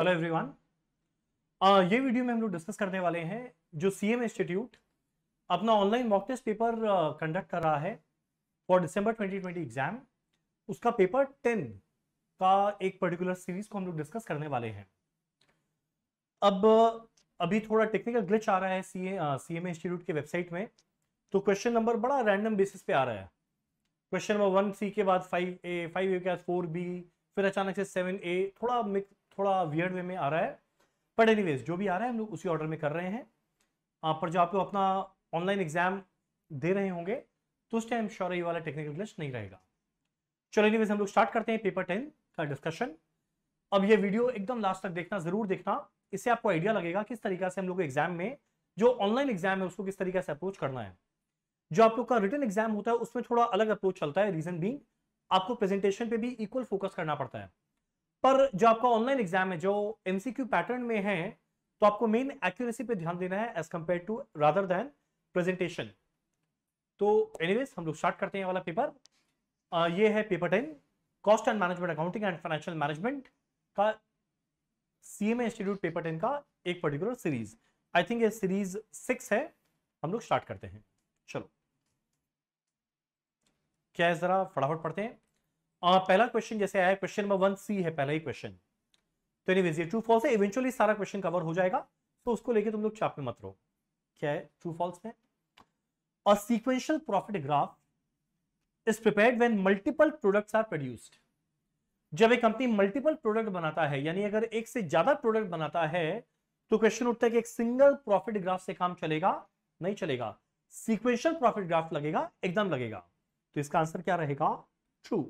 Hello everyone uh, ये video में हम लोग डिस्कस करने वाले हैं जो सीएम इंस्टीट्यूट अपना online mock test paper conduct कर रहा है फॉर दिसंबर 2020 एग्जाम उसका पेपर 10 का एक पर्टिकुलर सीरीज को हम लोग डिस्कस करने वाले हैं अब uh, अभी थोड़ा टेक्निकल ग्लिच आ रहा है सी सीएम इंस्टीट्यूट के वेबसाइट में तो क्वेश्चन नंबर बड़ा रैंडम बेसिस पे आ रहा है क्वेश्चन नंबर वन सी के बाद फाइव ए फाइव ए के बाद फोर बी फिर अचानक से सेवन ए थोड़ा मिक्स थोड़ा वियर्ड वे में आ रहा है बट एनीवेज जो भी आ रहा है हम लोग उसी ऑर्डर में कर रहे हैं आप पर जो आप अपना ऑनलाइन एग्जाम दे रहे होंगे तो उस टाइम श्योर ये वाला टेक्निकल ग्लिच नहीं रहेगा चलो एनीवेज हम लोग स्टार्ट करते हैं पेपर टेन का डिस्कशन अब ये वीडियो एकदम लास्ट तक देखना जरूर देखना इससे आपको आइडिया लगेगा किस तरीके से हम लोग एग्जाम में जो ऑनलाइन एग्जाम है उसको किस तरीके से अप्रोच करना है जो आप लोग का रिटर्न एग्जाम होता है उसमें थोड़ा अलग अप्रोच चलता है रीजन बींग आपको प्रेजेंटेशन पे भी इक्वल फोकस करना पड़ता है पर जो आपका ऑनलाइन एग्जाम है जो एमसीक्यू पैटर्न में है तो आपको मेन एक्यूरेसी पे ध्यान देना है as compare to rather than presentation तो एनीवेज हम लोग स्टार्ट करते हैं वाला पेपर आ, ये है paper ten cost and management accounting and financial management का C M institute paper ten का एक पर्टिकुलर सीरीज आई थिंक ये सीरीज सिक्स है हम लोग स्टार्ट करते हैं चलो क्या है जरा फटाफट पढ़ते हैं पहला क्वेश्चन जैसे आया क्वेश्चन नंबर वन सी है पहला ही क्वेश्चन तो एनीवेज ये ट्रू फॉल्स है इवेंचुअली सारा क्वेश्चन कवर हो जाएगा तो उसको लेके तुम लोग चाप में मत रहो क्या है ट्रू फॉल्स में a sequential profit graph is prepared when multiple products are produced जब एक कंपनी मल्टीपल प्रोडक्ट बनाता है यानी अगर एक से ज्यादा प्रोडक्ट बनाता है तो क्वेश्चन उठता है कि एक सिंगल प्रॉफिट ग्राफ से काम चलेगा नहीं चलेगा सीक्वेंशियल प्रॉफिट ग्राफ लगेगा एकदम लगेगा तो इसका आंसर क्या रहेगा ट्रू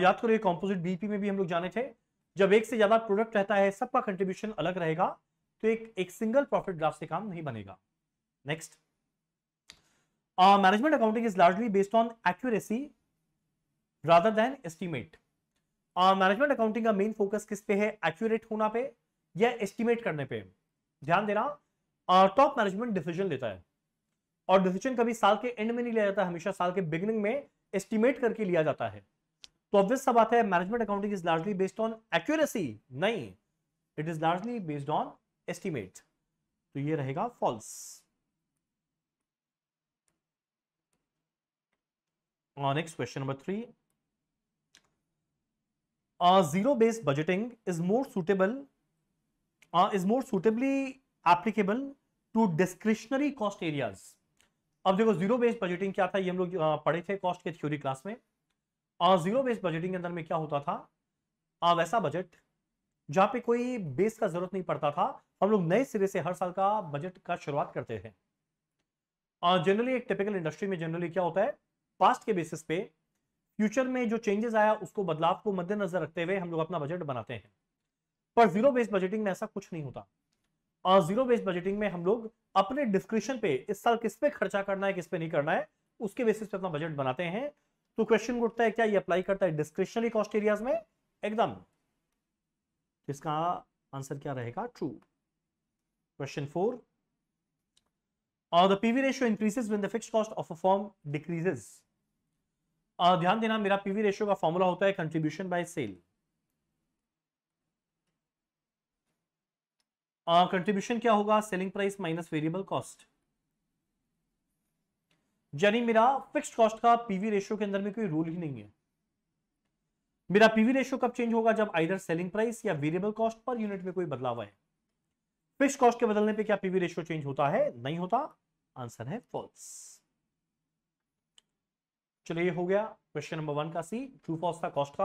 याद करो ये कॉम्पोजिट बीपी में भी हम लोग जाने थे जब एक से ज्यादा प्रोडक्ट रहता है सबका कंट्रीब्यूशन अलग रहेगा तो एक एक सिंगल प्रॉफिट ग्राफ से काम नहीं बनेगा next management accounting is largely based on accuracy rather than estimate management accounting का मेन फोकस किस पे है एक्यूरेट होना पे या एस्टिमेट करने पे ध्यान देना टॉप मैनेजमेंट डिसीजन लेता है और डिसीजन कभी साल के एंड में नहीं लिया जाता हमेशा साल के बिगनिंग में एस्टिमेट करके लिया जाता है तो ऑब्वियस सा बात है management accounting is largely based on accuracy नहीं it is largely based on estimate तो ये रहेगा false next question number three zero based budgeting is more suitable is more suitably applicable to discretionary cost areas अब देखो zero based budgeting क्या था ये हम लोग uh, पढ़े थे कॉस्ट के थ्योरी क्लास में और जीरो बेस बजटिंग के अंदर में क्या होता था आ, वैसा बजट जहां पे कोई बेस का जरूरत नहीं पड़ता था हम लोग नए सिरे से हर साल का बजट का शुरुआत करते थे जनरली एक टिपिकल इंडस्ट्री में जनरली क्या होता है पास्ट के बेसिस पे फ्यूचर में जो चेंजेस आया उसको बदलाव को मद्देनजर रखते हुए हम लोग अपना बजट बनाते हैं पर जीरो बेस बजटिंग में ऐसा कुछ नहीं होता और जीरो बेस बजटिंग में हम लोग अपने डिस्क्रिप्शन पे इस साल किस पे खर्चा करना है किस पे नहीं करना है उसके बेसिस पे अपना बजट बनाते हैं तो क्वेश्चन उठता है क्या ये अप्लाई करता है डिस्क्रिप्शनरी कॉस्ट एरियाज में एकदम इसका आंसर क्या रहेगा ट्रू क्वेश्चन फोर और the PV ratio increases when the fix cost of a firm decreases ध्यान देना मेरा पीवी रेशियो का फॉर्मूला होता है कंट्रीब्यूशन बाय सेल कंट्रीब्यूशन क्या होगा selling price minus variable cost यानी मेरा फिक्स्ड कॉस्ट का पीवी रेशियो के अंदर में कोई रोल ही नहीं है मेरा पीवी रेशियो कब चेंज होगा जब आइधर सेलिंग प्राइस या वेरिएबल कॉस्ट पर यूनिट में कोई बदलाव आए फिक्स कॉस्ट के बदलने पे क्या पीवी रेशियो चेंज होता है नहीं होता आंसर है फॉल्स चलिए हो गया क्वेश्चन नंबर वन का सी ट्रू फॉल्स था कॉस्ट का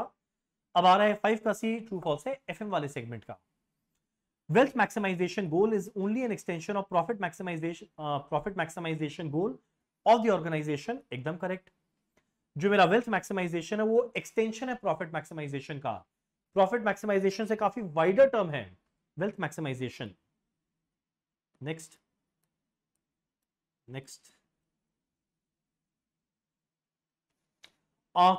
अब आ रहा है फाइव का सी ट्रू फॉल्स है एफ वाले सेगमेंट का wealth maximisation goal is only an extension of profit maximisation profit maximisation goal of the organisation एकदम करेक्ट जो मेरा वेल्थ मैक्सिमाइजेशन है वो एक्सटेंशन है प्रॉफिट मैक्सिमाइजेशन का प्रॉफिट मैक्सिमाइजेशन से काफी वाइडर टर्म है wealth maximisation next next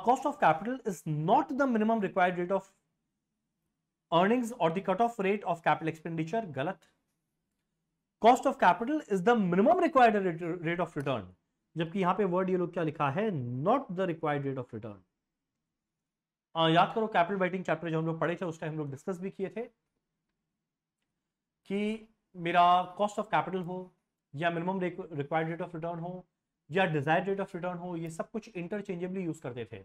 cost of capital is not the minimum required rate of earnings और the cut off rate of capital expenditure गलत cost of capital is the minimum required rate of return जबकि यहां पे word ये लोग क्या लिखा है not the required rate of return याद करो कैपिटल बाइटिंग चैप्टर जो हम लोग पढ़े थे उस टाइम हम लोग डिस्कस भी किए थे कि मेरा कॉस्ट ऑफ कैपिटल हो या minimum required rate of return हो या डिजायर रेट ऑफ रिटर्न हो ये सब कुछ इंटरचेंजेबली यूज करते थे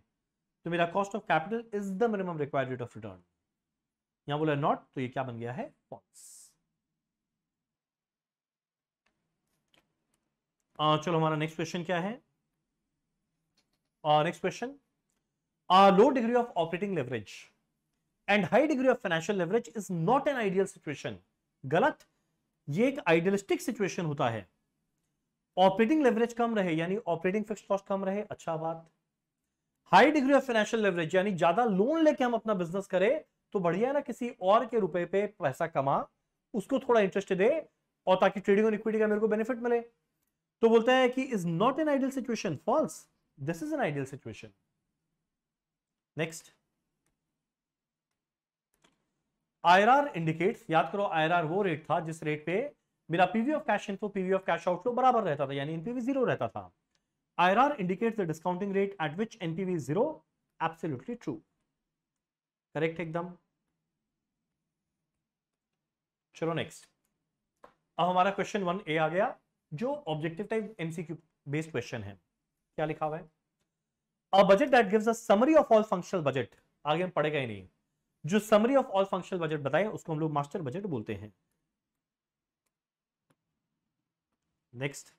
तो मेरा cost of capital is the minimum required rate of return यहां बोला नॉट तो ये क्या बन गया है फॉल्स चलो हमारा नेक्स्ट क्वेश्चन क्या है next question low degree of operating leverage and high degree of financial leverage is not an ideal situation गलत ये एक आइडियलिस्टिक सिचुएशन होता है ऑपरेटिंग लेवरेज कम रहे यानी ऑपरेटिंग फिक्स कॉस्ट कम रहे अच्छा बात high degree of financial leverage यानी ज्यादा लोन लेके हम अपना बिजनेस करें तो बढ़िया ना किसी और के रुपए पे पैसा कमा उसको थोड़ा इंटरेस्ट दे और ताकि ट्रेडिंग और इक्विटी का मेरे को बेनिफिट मिले तो बोलता है कि is not an ideal situation false this is an ideal situation next IRR indicates याद करो आईआरआर वो रेट था जिस रेट पे मेरा PV of cash inflow PV of cash outflow बराबर रहता था यानी एनपीवी जीरो रहता था IRR indicates the discounting rate at which NPV zero absolutely true correct एकदम चलो नेक्स्ट अब हमारा क्वेश्चन वन ए आ गया जो objective type MCQ based question है क्या लिखा हुआ है a budget that gives a summary of all functional budget आगे हम पढ़ेगा ही नहीं जो summary of all functional budget बताए उसको हम लोग मास्टर बजट बोलते हैं next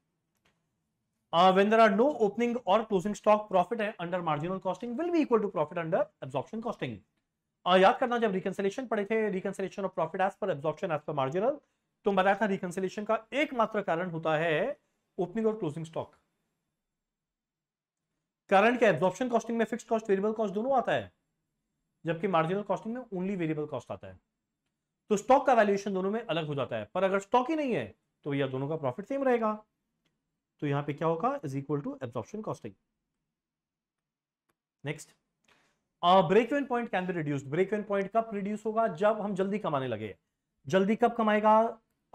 uh, when there are no opening और closing stock profit under marginal costing will be equal to profit under absorption costing uh, याद करना जब रिकन्सिलेशन पढ़े थे reconciliation of profit as per absorption as per marginal तो बताया था reconciliation का एकमात्र कारण होता है ओपनिंग और क्लोजिंग स्टॉक कारण क्या एब्जॉर्प्शन कॉस्टिंग में फिक्स कॉस्ट वेरिएबल कॉस्ट दोनों आता है जबकि मार्जिनल कॉस्टिंग में ओनली वेरिएबल कॉस्ट आता है तो स्टॉक का वैल्यूएशन दोनों में अलग हो जाता है पर अगर स्टॉक ही नहीं है तो यह दोनों का प्रॉफिट सेम रहेगा तो यहां पे क्या होगा is equal to absorption costing next break even point can be reduced break even point कब रिड्यूस होगा जब हम जल्दी कमाने लगे जल्दी कब कमाएगा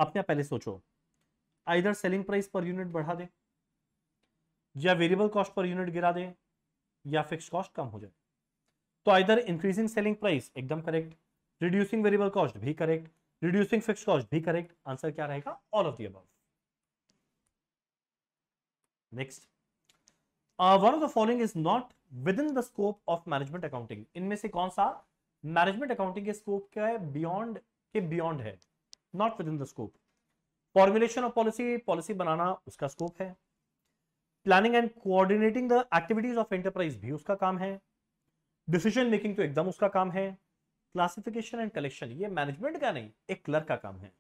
अपने आप पहले सोचो either selling price per unit बढ़ा दे या वेरिएबल कॉस्ट पर यूनिट गिरा दे या फिक्स कॉस्ट कम हो जाए तो आइधर इंक्रीजिंग सेलिंग प्राइस एकदम करेक्ट रिड्यूसिंग वेरिएबल कॉस्ट भी करेक्ट रिड्यूसिंग फिक्स कॉस्ट भी करेक्ट आंसर क्या रहेगा ऑल ऑफ दी अब next one of the following is not within the scope of management accounting इनमें से कौन सा मैनेजमेंट अकाउंटिंग के स्कोप क्या है बियॉन्ड के बियॉन्ड है not within the scope formulation of policy policy बनाना उसका स्कोप है planning and coordinating the activities of enterprise भी उसका काम है डिसीजन मेकिंग तो एकदम उसका काम है क्लासिफिकेशन एंड कलेक्शन ये मैनेजमेंट का नहीं एक क्लर्क का काम है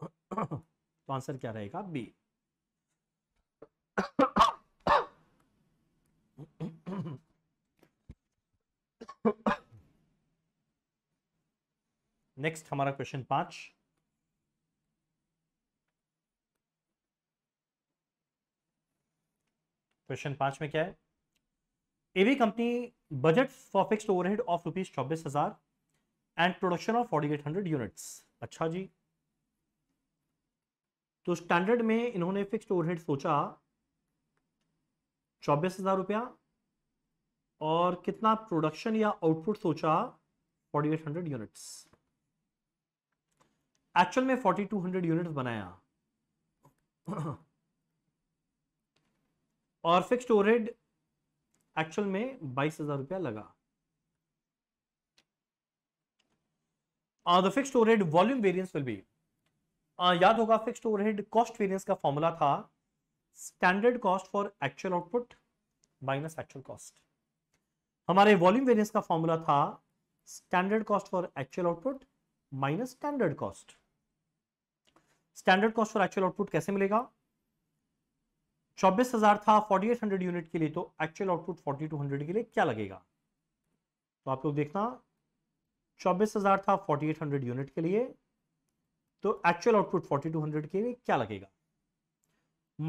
तो आंसर क्या रहेगा बी नेक्स्ट हमारा क्वेश्चन पांच क्वेश्चन पांच में क्या है AV company budget for fix overhead of rupees चौबीस हजार and production of forty eight hundred units अच्छा जी तो स्टैंडर्ड में इन्होंने फिक्स ओवरहेड सोचा चौबीस हजार रुपया और कितना प्रोडक्शन या आउटपुट सोचा forty eight hundred units actual में फोर्टी टू हंड्रेड यूनिट्स बनाया और फिक्स्ड ओवरहेड एक्चुअल में बाईस हजार रुपया लगा the fixed overhead volume variance will be याद होगा फिक्स्ड ओवरहेड कॉस्ट वेरिएंस का फॉर्मूला था standard cost for actual output minus actual cost हमारे वॉल्यूम वेरिएंस का फॉर्मूला था standard cost for actual output minus standard cost standard cost for actual output कैसे मिलेगा चौबीस हजार था 4800 यूनिट के लिए तो एक्चुअल आउटपुट 4200 के लिए क्या लगेगा तो आप लोग देखना चौबीस हजार था 4800 यूनिट के लिए तो एक्चुअल आउटपुट 4200 के लिए क्या लगेगा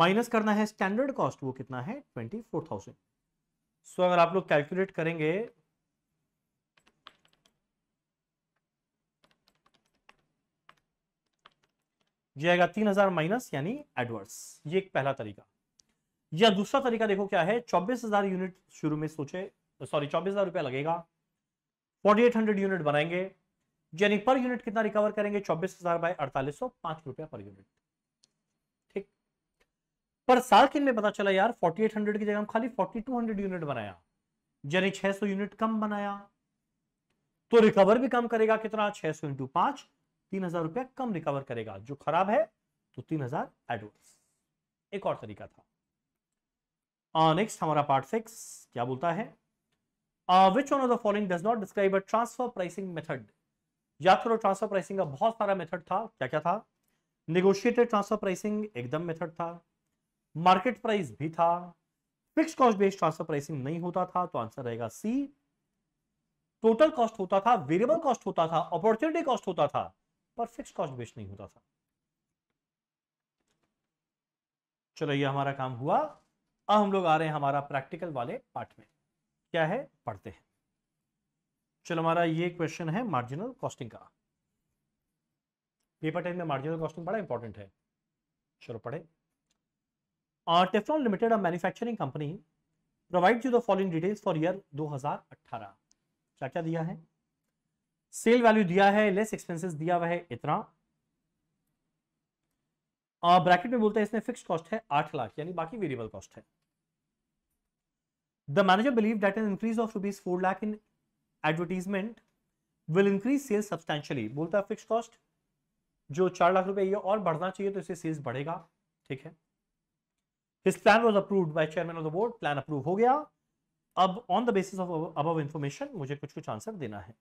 माइनस करना है स्टैंडर्ड कॉस्ट वो कितना है 24000 सो so, अगर आप लोग कैलकुलेट करेंगे ये आएगा तीन हजार माइनस यानी एडवर्स ये एक पहला तरीका या दूसरा तरीका देखो क्या है चौबीस हजार यूनिट शुरू में सोचे सॉरी चौबीस हजार रुपया लगेगा फोर्टी एट हंड्रेड यूनिट बनाएंगे यानी पर यूनिट कितना रिकवर करेंगे चौबीस हजार बाय अड़तालीस सौ पांच रुपया पर यूनिट ठीक पर साल किन में पता चला यार फोर्टी एट हंड्रेड की जगह हम खाली फोर्टी टू हंड्रेड यूनिट बनाया यानी छह सौ यूनिट कम बनाया तो रिकवर भी कम करेगा कितना छह सौ इंटू पांच तीन हजार रुपया कम रिकवर करेगा जो खराब है तो तीन हजार एडवांस एक और तरीका था नेक्स्ट uh, हमारा पार्ट सिक्स क्या बोलता है which one of the following does not describe a transfer pricing method याद करो ट्रांसफर प्राइसिंग का बहुत सारा मेथड था क्या क्या था निगोशिएटेड ट्रांसफर प्राइसिंग एकदम मेथड था मार्केट प्राइस भी था fix cost based transfer pricing नहीं होता था तो आंसर रहेगा सी टोटल कॉस्ट होता था वेरिएबल कॉस्ट होता था अपॉर्चुनिटी कॉस्ट होता था पर फिक्स कॉस्ट बेस्ड नहीं होता था चलो ये हमारा काम हुआ अब हम लोग आ रहे हैं हमारा प्रैक्टिकल वाले पार्ट में क्या है पढ़ते हैं चलो हमारा ये क्वेश्चन है मार्जिनल कॉस्टिंग का पेपर टेन में मार्जिनल कॉस्टिंग बड़ा इंपॉर्टेंट है चलो पढ़े Tefron limited manufacturing company provide you the following details for year 2018 क्या क्या दिया है सेल वैल्यू दिया है लेस एक्सपेंसिस दिया हुआ है इतना ब्रैकेट में बोलते हैं इसमें फिक्स कॉस्ट है आठ लाख यानी बाकी वेरिएबल कॉस्ट है the manager believe that an increase of rupees four lakh in advertisement will increase sales substantially बोलता है फिक्स कॉस्ट जो चार लाख रुपए ये और बढ़ना चाहिए तो इससे सेल्स बढ़ेगा ठीक है his plan was approved by chairman of the board plan approve हो गया अब on the basis of above information मुझे कुछ कुछ आंसर देना है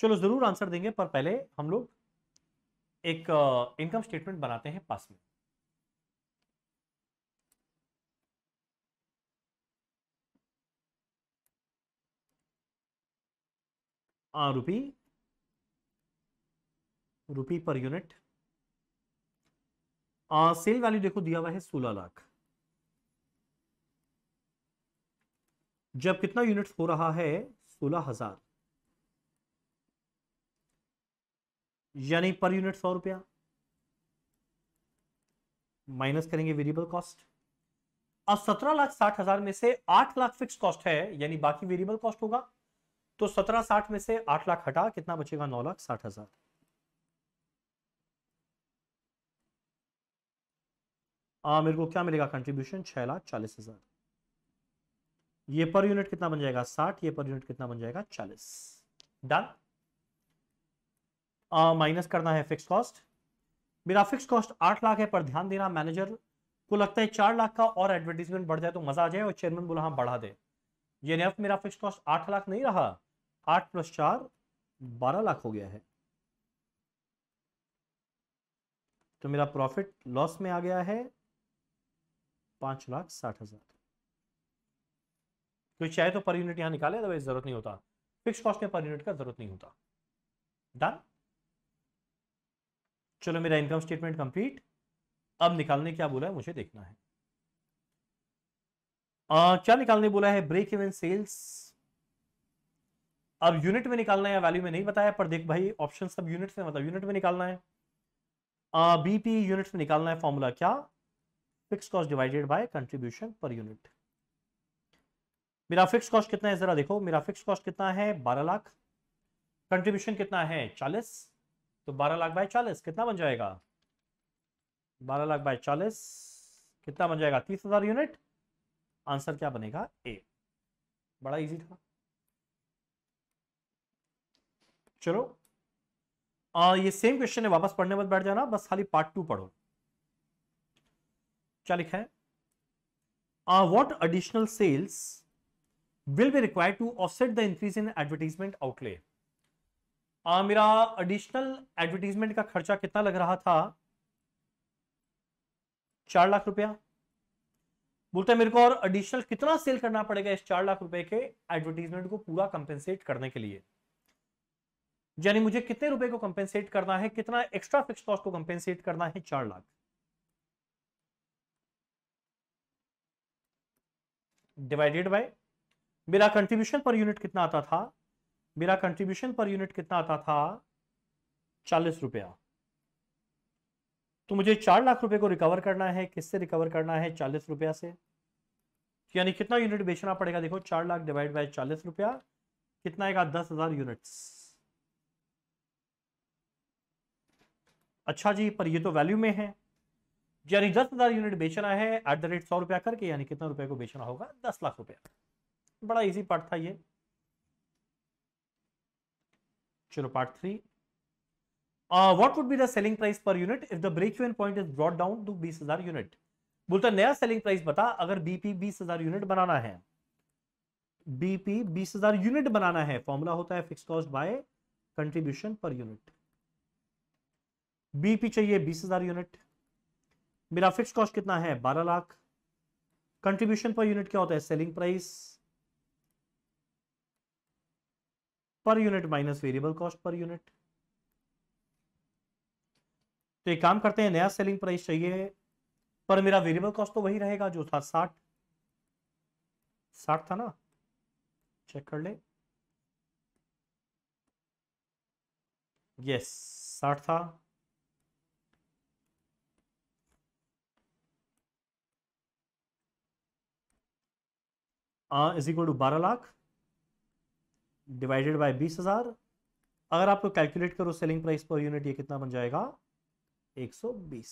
चलो जरूर आंसर देंगे पर पहले हम लोग एक इनकम स्टेटमेंट बनाते हैं पास में रुपी रुपी पर यूनिट आ, सेल वैल्यू देखो दिया हुआ है सोलह लाख जब कितना यूनिट्स हो रहा है सोलह हजार यानी पर यूनिट सौ रुपया माइनस करेंगे वेरिएबल कॉस्ट अब सत्रह लाख साठ हजार में से आठ लाख फिक्स कॉस्ट है यानी बाकी वेरिएबल कॉस्ट होगा तो सत्रह साठ में से आठ लाख हटा कितना बचेगा नौ लाख साठ हजार आ, मेरे को क्या मिलेगा कंट्रीब्यूशन छह लाख चालीस हजार ये पर यूनिट कितना बन जाएगा साठ ये पर यूनिट कितना बन जाएगा चालीस डन माइनस करना है फिक्स कॉस्ट मेरा फिक्स कॉस्ट आठ लाख है पर ध्यान देना मैनेजर को लगता है चार लाख का और एडवर्टीजमेंट बढ़ जाए तो मजा आ जाए और चेयरमैन बोला हाँ बढ़ा दे ये नेफ मेरा फिक्स कॉस्ट आठ लाख नहीं रहा आठ प्लस चार बारह लाख हो गया है तो मेरा प्रॉफिट लॉस में आ गया है पांच लाख साठ हजार कोई चाहे तो पर यूनिट यहां निकाले अदरवाइज जरूरत नहीं होता फिक्स कॉस्ट में पर यूनिट का जरूरत नहीं होता डन चलो मेरा इनकम स्टेटमेंट कंप्लीट अब निकालने क्या बोला है मुझे देखना है आ, क्या निकालने बोला है ब्रेक इवन सेल्स अब यूनिट में निकालना है वैल्यू में नहीं बताया पर देख भाई ऑप्शन सब यूनिट में मतलब यूनिट में निकालना है बीपी यूनिट्स में निकालना है फॉर्मूला क्या fix cost divided by contribution per unit मेरा फिक्स कॉस्ट कितना है जरा देखो मेरा फिक्स कॉस्ट कितना है बारह लाख कंट्रीब्यूशन कितना है चालीस तो बारह लाख बाय चालीस कितना बन जाएगा बारह लाख बाय चालीस कितना बन जाएगा तीस हजार यूनिट आंसर क्या बनेगा ए बड़ा इजी था चलो आ, ये सेम क्वेश्चन है वापस पढ़ने मत बैठ जाना बस खाली पार्ट टू पढ़ो क्या लिखा है what additional sales will be require to offset the increase in advertisement outlet आ, हाँ, मेरा एडिशनल एडवर्टीजमेंट का खर्चा कितना लग रहा था चार लाख रुपया बोलते मेरे को और एडिशनल कितना सेल करना पड़ेगा इस चार लाख रुपए के एडवर्टीजमेंट को पूरा कंपेंसेट करने के लिए यानी मुझे कितने रुपए को कंपेंसेट करना है कितना एक्स्ट्रा फिक्स कॉस्ट को कंपेंसेट करना है चार लाख डिवाइडेड बाय मेरा कंट्रीब्यूशन पर यूनिट कितना आता था मेरा कंट्रीब्यूशन पर यूनिट कितना आता था चालीस रुपया तो मुझे चार लाख रुपए को रिकवर करना है किससे रिकवर करना है चालीस रुपया से यानी कितना यूनिट बेचना पड़ेगा देखो चार लाख डिवाइड बाय चालीस रुपया कितना आएगा दस हजार यूनिट्स अच्छा जी पर ये तो वैल्यू में है यानी दस हजार यूनिट बेचना है एट द रेट सौ रुपया करके यानी कितना रुपए को बेचना होगा दस लाख रुपया बड़ा इजी पार्ट था ये चलो part three what would be the selling price per unit if the break even point is brought down to बीस हजार यूनिट बोलता नया सेलिंग प्राइस बता अगर बीपी बीस हजार यूनिट बनाना है बीपी बीस हजार यूनिट बनाना है फॉर्मूला होता है fix cost by contribution per unit BP चाहिए बीस हजार यूनिट मेरा फिक्स कॉस्ट कितना है बारह लाख कंट्रीब्यूशन पर यूनिट क्या होता है selling price per unit minus variable cost per unit तो एक काम करते हैं नया सेलिंग प्राइस चाहिए पर मेरा वेरिएबल कॉस्ट तो वही रहेगा जो था साठ साठ था ना चेक कर ले यस साठ था इज इक्वल टू बारह लाख डिवाइडेड बाय बीस हज़ार अगर आपको कैलकुलेट करो सेलिंग प्राइस पर यूनिट ये कितना बन जाएगा एक सौ बीस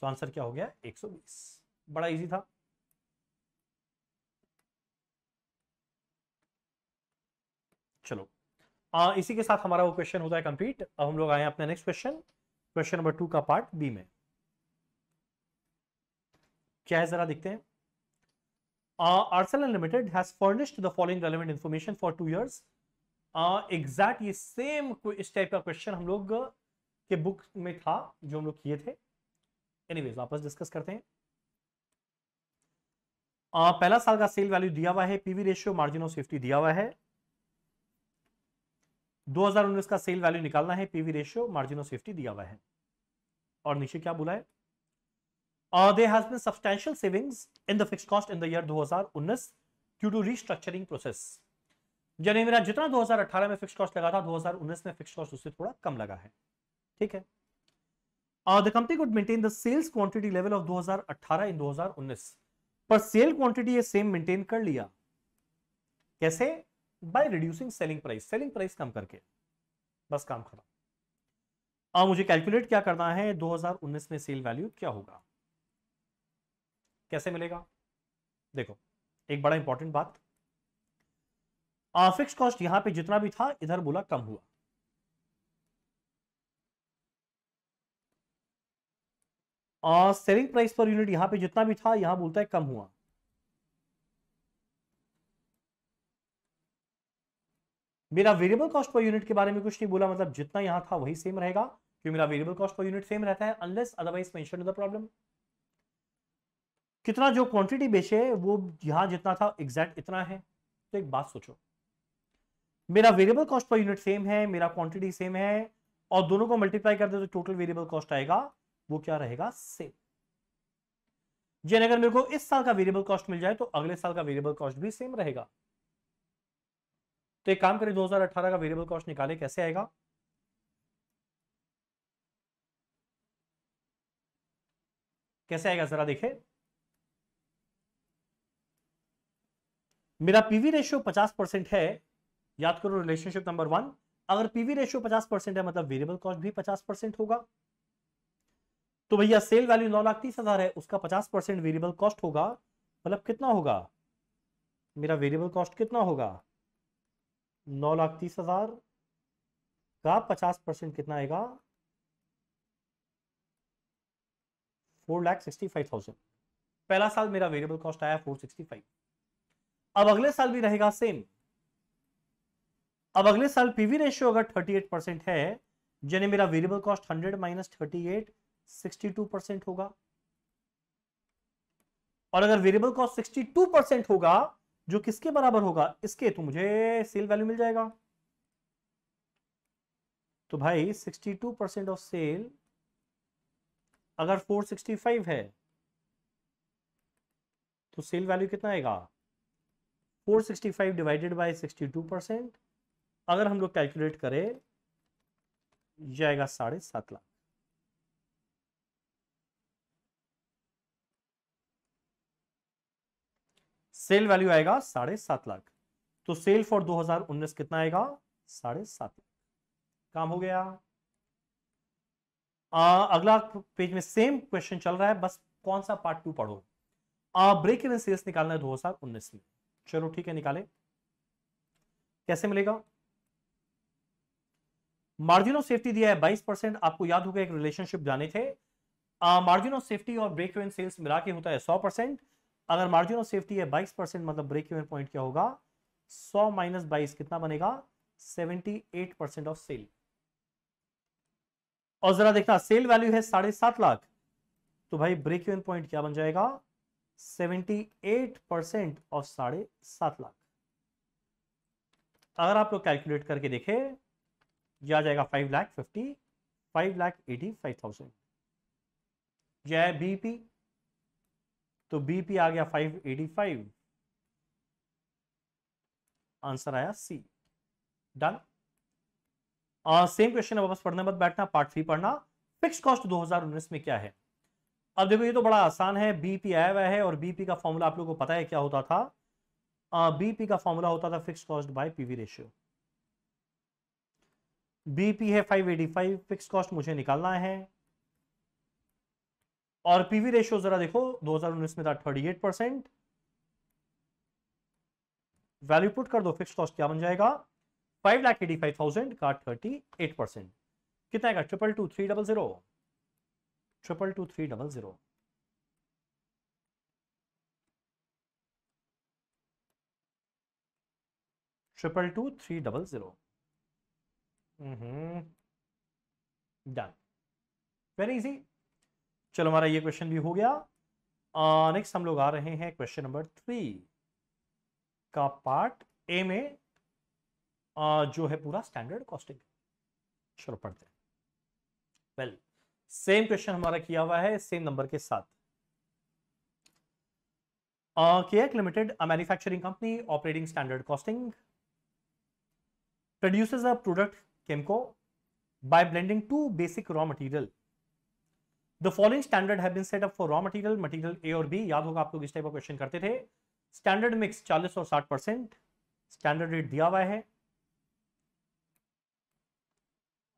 सो आंसर क्या हो गया एक सौ बीस बड़ा इजी था चलो आ, इसी के साथ हमारा वो क्वेश्चन होता है कंप्लीट अब हम लोग आए अपने next question question number two का पार्ट बी में क्या है जरा देखते हैं uh, RCL Limited has furnished the following relevant information for two years. Exact uh, ये सेम इस टाइप का क्वेश्चन हम लोग uh, के बुक में था जो हम लोग किए थे एनीवेज वापस डिस्कस करते हैं uh, पहला साल का सेल वैल्यू दिया हुआ है PV ratio margin of safety दिया हुआ है 2019 का सेल वैल्यू निकालना है PV ratio margin of safety दिया हुआ है और नीचे क्या बोला है Uh, there has been substantial savings in the fixed cost in the year 2019 due to restructuring process. यानी मेरा जितना 2018 में फिक्स कॉस्ट लगा था 2019 में फिक्स कॉस्ट उससे थोड़ा कम लगा है ठीक है the company could maintain the sales quantity level of 2018 in 2019 पर सेल क्वांटिटी ये सेम मेंटेन कर लिया कैसे by reducing selling price selling price कम करके बस काम खत्म और uh, मुझे कैलकुलेट क्या करना है 2019 में सेल वैल्यू क्या होगा कैसे मिलेगा देखो एक बड़ा इंपॉर्टेंट बात फिक्स कॉस्ट यहां पे जितना भी था इधर बोला कम हुआ और सेलिंग प्राइस पर यूनिट यहां पे जितना भी था यहां बोलता है कम हुआ मेरा वेरिएबल कॉस्ट पर यूनिट के बारे में कुछ नहीं बोला मतलब जितना यहां था वही सेम रहेगा क्योंकि मेरा variable cost per unit same रहता है unless otherwise mention in the problem कितना जो क्वांटिटी बेचे वो यहां जितना था एग्जैक्ट इतना है तो एक बात सोचो मेरा variable cost per unit same है मेरा क्वांटिटी सेम है और दोनों को मल्टीप्लाई कर दे तो टोटल वेरिएबल कॉस्ट आएगा वो क्या रहेगा सेम जी अगर मेरे को इस साल का वेरिएबल कॉस्ट मिल जाए तो अगले साल का वेरिएबल कॉस्ट भी सेम रहेगा तो एक काम करें 2018 का वेरिएबल कॉस्ट निकाले कैसे आएगा कैसे आएगा जरा देखें मेरा पीवी रेशियो 50 परसेंट है याद करो रिलेशनशिप नंबर वन अगर पीवी रेशियो 50 परसेंट है मतलब वेरिएबल कॉस्ट भी 50 परसेंट होगा तो भैया सेल वैल्यू नौ लाख तीस हजार है उसका 50 परसेंट वेरिएबल कॉस्ट होगा मतलब कितना होगा मेरा वेरिएबल कॉस्ट कितना होगा नौ लाख तीस हजार का पचास परसेंट कितना आएगा four lakh sixty five thousand पहला साल मेरा वेरिएबल कॉस्ट आया फोर सिक्सटी फाइव अब अगले साल भी रहेगा सेम अब अगले साल पीवी रेशियो अगर 38 परसेंट है यानी मेरा variable cost 100 minus thirty eight sixty percent होगा और अगर वेरिएबल कॉस्ट 62 परसेंट होगा जो किसके बराबर होगा इसके तो मुझे सेल वैल्यू मिल जाएगा तो भाई 62 परसेंट ऑफ सेल अगर 465 है तो सेल वैल्यू कितना आएगा 465 डिवाइडेड बाय 62 परसेंट अगर हम लोग कैलकुलेट करें जाएगा साढ़े सात लाख सेल वैल्यू आएगा साढ़े सात लाख तो सेल फॉर 2019 कितना आएगा साढ़े सात लाख काम हो गया आ, अगला पेज में सेम क्वेश्चन चल रहा है बस कौन सा पार्ट टू पढ़ो ब्रेक इवन सेल्स निकालना है 2019 में चलो ठीक है निकाले कैसे मिलेगा मार्जिन ऑफ सेफ्टी दिया है 22 परसेंट आपको याद होगा एक रिलेशनशिप जाने थे मार्जिन ऑफ सेफ्टी और ब्रेक इवन सेल्स मिला के होता है 100 परसेंट अगर मार्जिन ऑफ सेफ्टी है 22 परसेंट मतलब ब्रेक इवन पॉइंट क्या होगा 100 माइनस बाईस कितना बनेगा 78 परसेंट ऑफ सेल और जरा देखना सेल वैल्यू है साढ़े सात लाख तो भाई ब्रेक इवन पॉइंट क्या बन जाएगा 78 परसेंट ऑफ साढ़े सात लाख अगर आप लोग कैलकुलेट करके देखें यह आ जाएगा five lakh fifty five lakh eighty five thousand यह है बीपी तो बीपी आ गया फाइव एटी फाइव आंसर आया सी डन सेम क्वेश्चन वापस पढ़ने मत बैठना पार्ट थ्री पढ़ना फिक्स कॉस्ट उन्नीस में क्या है अब देखो ये तो बड़ा आसान है बीपी आया हुआ है और बीपी का फॉर्मूला आप लोगों को पता है क्या होता था बीपी का फॉर्मूला होता था fix cost by PV ratio BP है 585 फिक्स कॉस्ट मुझे निकालना है और पीवी रेशियो जरा देखो 2019 में था 38 परसेंट वैल्यू पुट कर दो फिक्स कॉस्ट क्या बन जाएगा five lakh eighty five thousand का थर्टी एट परसेंट कितना triple two three double zero triple two three double zero triple two three double zero done very easy चलो हमारा ये क्वेश्चन भी हो गया नेक्स्ट uh, हम लोग आ रहे हैं क्वेश्चन नंबर थ्री का पार्ट ए में आ, uh, जो है पूरा स्टैंडर्ड कॉस्टिंग चलो पढ़ते हैं वेल well, सेम क्वेश्चन हमारा किया हुआ है सेम नंबर के साथ केएक limited a manufacturing company operating standard costing produce a product Kemco by blending two basic raw material the following standard have been set up for raw material material A और B याद होगा आपको किस type का question करते थे standard mix 40 और 60 percent standard rate दिया हुआ है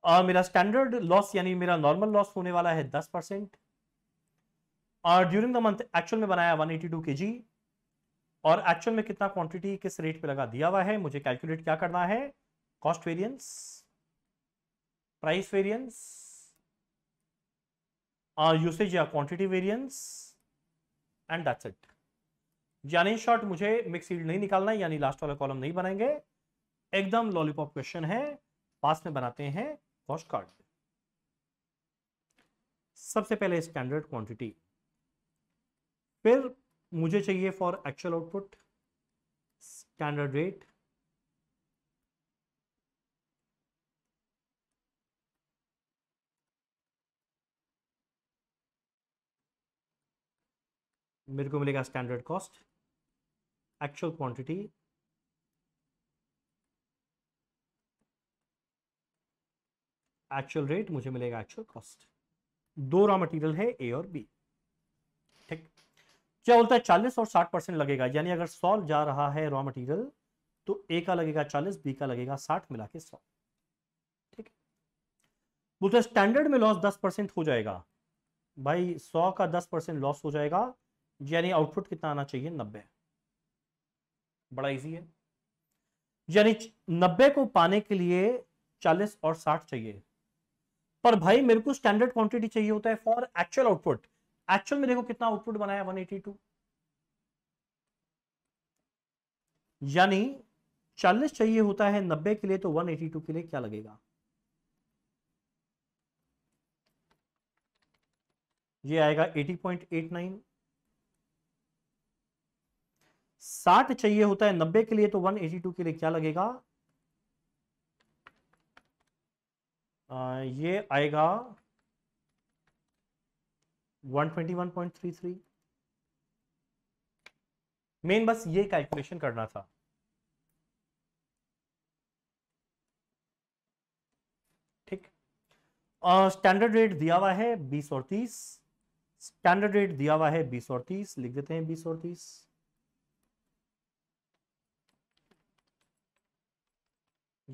और मेरा स्टैंडर्ड लॉस यानी मेरा नॉर्मल लॉस होने वाला है दस परसेंट और ड्यूरिंग द मंथ एक्चुअल में बनाया 182 एटी जी और एक्चुअल में कितना क्वांटिटी किस रेट पे लगा दिया हुआ है मुझे कैलकुलेट क्या करना है कॉस्ट वेरियंस प्राइस वेरियंस और यूसेज या quantity variance and that's it यानी शॉर्ट मुझे मिक्स यील्ड नहीं निकालना है यानी लास्ट वाला कॉलम नहीं बनाएंगे एकदम लॉलीपॉप क्वेश्चन है पास में बनाते हैं कॉस्ट कार्ड सबसे पहले स्टैंडर्ड क्वांटिटी फिर मुझे चाहिए for actual output standard rate मेरे को मिलेगा standard cost actual quantity actual rate मुझे मिलेगा एक्चुअल कॉस्ट दो रॉ मटेरियल है ए और बी ठीक क्या बोलता है चालीस और साठ परसेंट लगेगा यानी अगर सौ जा रहा है रॉ मटेरियल तो ए का लगेगा चालीस बी का लगेगा साठ मिला के सौ ठीक बोलते स्टैंडर्ड में लॉस दस परसेंट हो जाएगा भाई सौ का दस परसेंट लॉस हो जाएगा यानी आउटपुट कितना आना चाहिए नब्बे बड़ा इजी है यानी नब्बे को पाने के लिए चालीस और साठ चाहिए पर भाई मेरे को स्टैंडर्ड क्वांटिटी चाहिए होता है फॉर एक्चुअल आउटपुट एक्चुअल में देखो कितना आउटपुट बनाया 182 यानी 40 चाहिए होता है 90 के लिए तो 182 के लिए क्या लगेगा ये आएगा 80.89 60 चाहिए होता है 90 के लिए तो 182 के लिए क्या लगेगा ये आएगा 121.33 मेन बस ये कैलकुलेशन करना था ठीक स्टैंडर्ड रेट दिया हुआ है 20 और 30 स्टैंडर्ड रेट दिया हुआ है 20 और 30 लिख देते हैं 20 और 30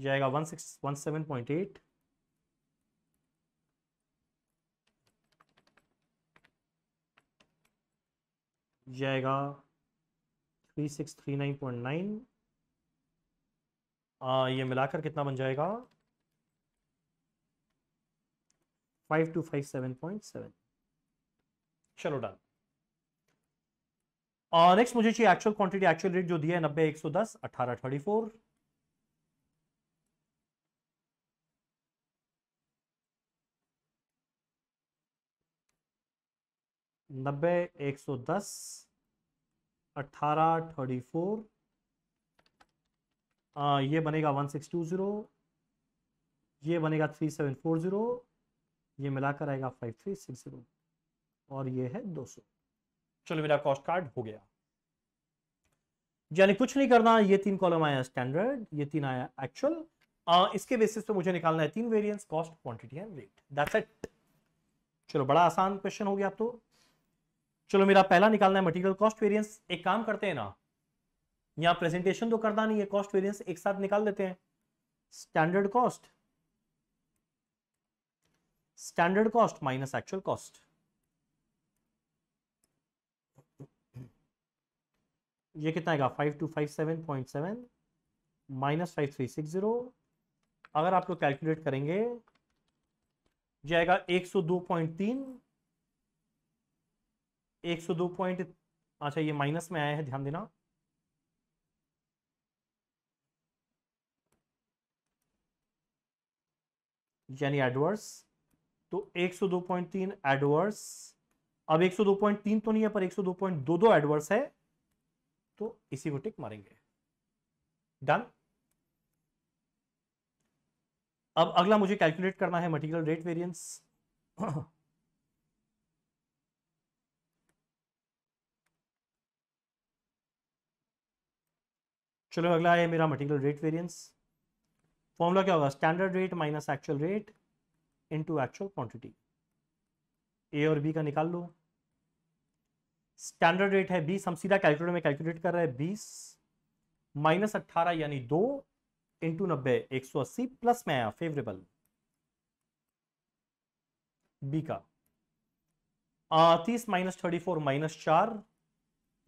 जाएगा one six one seven point eight जाएगा three six three nine point nine ये मिलाकर कितना बन जाएगा five two five seven point seven चलो डन नेक्स्ट मुझे चाहिए एक्चुअल क्वांटिटी एक्चुअल रेट जो दिया है नब्बे एक सौ दस अठारह थर्टी फोर नब्बे एक सौ दस अट्ठारह थर्टी फोर ये बनेगा वन सिक्स टू ज़ीरो ये बनेगा थ्री सेवन फोर ज़ीरो ये मिलाकर आएगा फाइव थ्री सिक्स ज़ीरो और ये है दो सौ चलो मेरा कॉस्ट कार्ड हो गया यानी कुछ नहीं करना ये तीन कॉलम आया स्टैंडर्ड ये तीन आया एक्चुअल इसके बेसिस पे मुझे निकालना है तीन variance cost quantity and rate that's it चलो बड़ा आसान क्वेश्चन हो गया आप तो चलो मेरा पहला निकालना है मटेरियल कॉस्ट वेरियंस एक काम करते हैं ना यहां प्रेजेंटेशन तो करना नहीं है कॉस्ट वेरियंस एक साथ निकाल देते हैं standard cost standard cost minus actual cost ये कितना आएगा five two five seven point seven minus five three six zero अगर आप लोग कैलकुलेट करेंगे जाएगा एक सौ दो पॉइंट तीन एक सौ दो पॉइंट अच्छा ये माइनस में आया है ध्यान देना यानी एडवर्स तो एक सौ दो पॉइंट तीन एडवर्स अब एक सौ दो पॉइंट तीन तो नहीं है पर एक सौ दो पॉइंट दो दो एडवर्स है तो इसी को टिक मारेंगे डन अब अगला मुझे कैलकुलेट करना है मटेरियल रेट वेरिएंस चलो अगला है मेरा मटेरियल रेट वेरियंस फॉर्मूला क्या होगा standard rate minus actual rate into actual quantity A और बी का निकाल लो स्टैंडर्ड रेट है बीस हम सीधा कैलकुलेटर में कैलकुलेट कर रहे हैं बीस माइनस अट्ठारह यानी दो इंटू नब्बे एक सौ अस्सी प्लस में आया फेवरेबल बी का तीस माइनस थर्टी फोर माइनस चार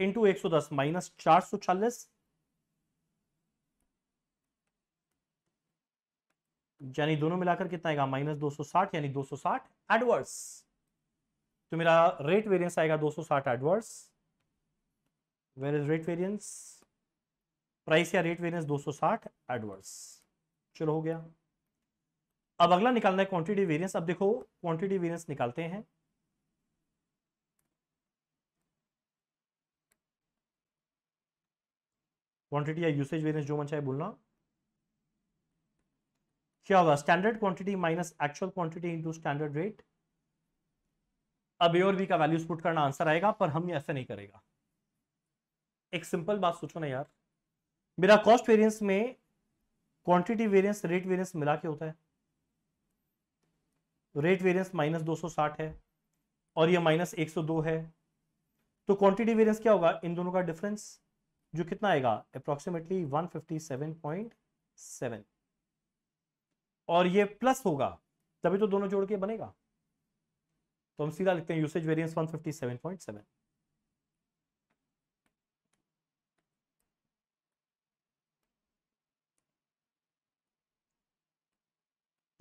इंटू एक सौ दस माइनस चार सौ चालीस यानी दोनों मिलाकर कितना आएगा माइनस दो यानी 260 एडवर्स तो मेरा रेट वेरिएंस आएगा 260 adverse where is rate variance price या रेट वेरिएंस 260 एडवर्स चलो हो गया अब अगला निकालना है क्वांटिटी वेरिएंस अब देखो क्वांटिटी वेरिएंस निकालते हैं क्वांटिटी या यूसेज वेरियंस जो मन चाहे बोलना क्या होगा standard quantity minus actual quantity into standard rate अब ए और बी का वैल्यूज पुट करना आंसर आएगा पर हम ऐसा नहीं करेगा एक सिंपल बात सोचो ना यार मेरा कॉस्ट वेरियंस में क्वांटिटी वेरियंस रेट वेरियंस मिला के होता है रेट वेरियंस माइनस साठ है और यह माइनस दो है तो क्वांटिटी वेरियंस क्या होगा इन दोनों का डिफरेंस जो कितना आएगा अप्रोक्सीमेटली सेवन और ये प्लस होगा तभी तो दोनों जोड़ के बनेगा तो हम सीधा लिखते हैं यूसेज वेरियंस सेवन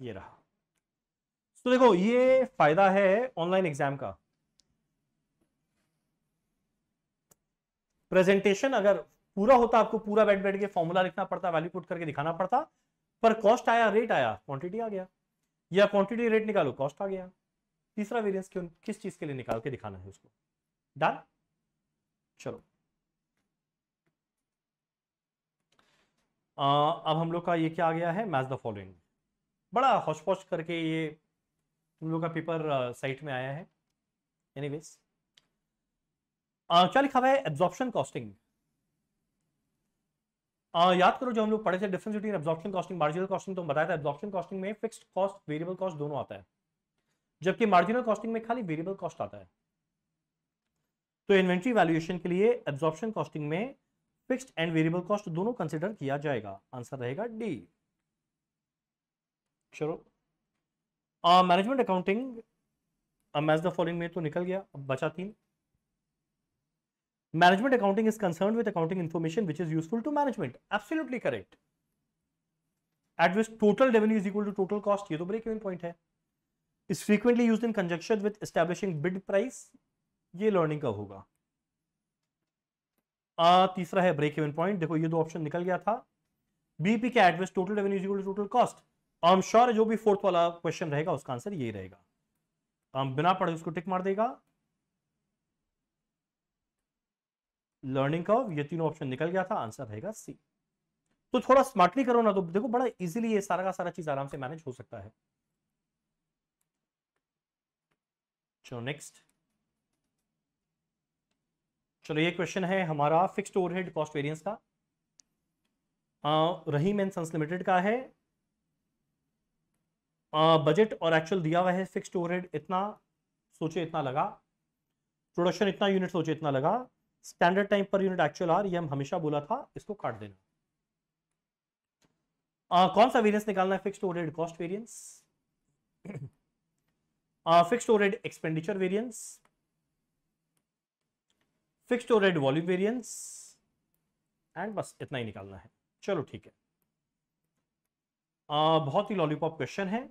ये रहा तो देखो ये फायदा है ऑनलाइन एग्जाम का प्रेजेंटेशन अगर पूरा होता आपको पूरा बैठ बैठ के फॉर्मूला लिखना पड़ता वैल्यू पुट करके दिखाना पड़ता पर कॉस्ट आया रेट आया क्वांटिटी आ गया या क्वांटिटी रेट निकालो कॉस्ट आ गया तीसरा वेरियंस क्यों किस चीज के लिए निकाल के दिखाना है उसको डन चलो आ, अब हम लोग का ये क्या आ गया है मैच द फॉलोइंग बड़ा हौशपौश करके ये तुम लोग का पेपर साइट में आया है एनीवेज क्या लिखा हुआ है एब्जॉर्प्शन कॉस्टिंग याद करो जो हम लोग पढ़े थे difference between absorption costing marginal costing तो बताया था एब्जॉर्प्शन कॉस्टिंग में फिक्स्ड कॉस्ट वेरिएबल कॉस्ट दोनों आता है जबकि मार्जिनल कॉस्टिंग में खाली वेरिएबल कॉस्ट आता है तो इन्वेंट्री वैल्यूएशन के लिए एब्जॉर्प्शन कॉस्टिंग में फिक्स्ड एंड वेरिएबल कॉस्ट दोनों कंसिडर किया जाएगा आंसर रहेगा डी चलो management accounting match the following में तो निकल गया अब बचा तीन Management accounting is concerned with accounting information which is useful to management. Absolutely correct. At which total revenue is equal to total cost. ye to break even point hai Is frequently used in conjunction with establishing bid price. ye learning का होगा. आ, तीसरा है break even point देखो ये दो option निकल गया था बीपी के एडवेस्ट total revenue equal to total cost I am sure जो भी फोर्थ वाला क्वेश्चन रहेगा उसका आंसर यही रहेगा बिना पढ़े उसको टिक मार देगा लर्निंग कर्व ये तीनों ऑप्शन निकल गया था आंसर रहेगा सी तो थोड़ा स्मार्टली करो ना तो देखो बड़ा इजीली ये सारा का सारा चीज आराम से मैनेज हो सकता है चलो नेक्स्ट चलो ये क्वेश्चन है हमारा फिक्स्ड ओवरहेड कॉस्ट वेरिएंस का आ, रहीम एंड सन्स लिमिटेड का है बजट और एक्चुअल दिया हुआ है फिक्स्ड ओवरहेड इतना सोचे इतना लगा प्रोडक्शन इतना यूनिट सोचे इतना लगा standard time per unit actual hour ये हम हमेशा बोला था इसको काट देना आ, कौन सा वेरियंस निकालना है fixed overhead cost variance fixed overhead expenditure variance fixed overhead volume variance and बस इतना ही निकालना है चलो ठीक है आ, बहुत ही लॉलीपॉप क्वेश्चन है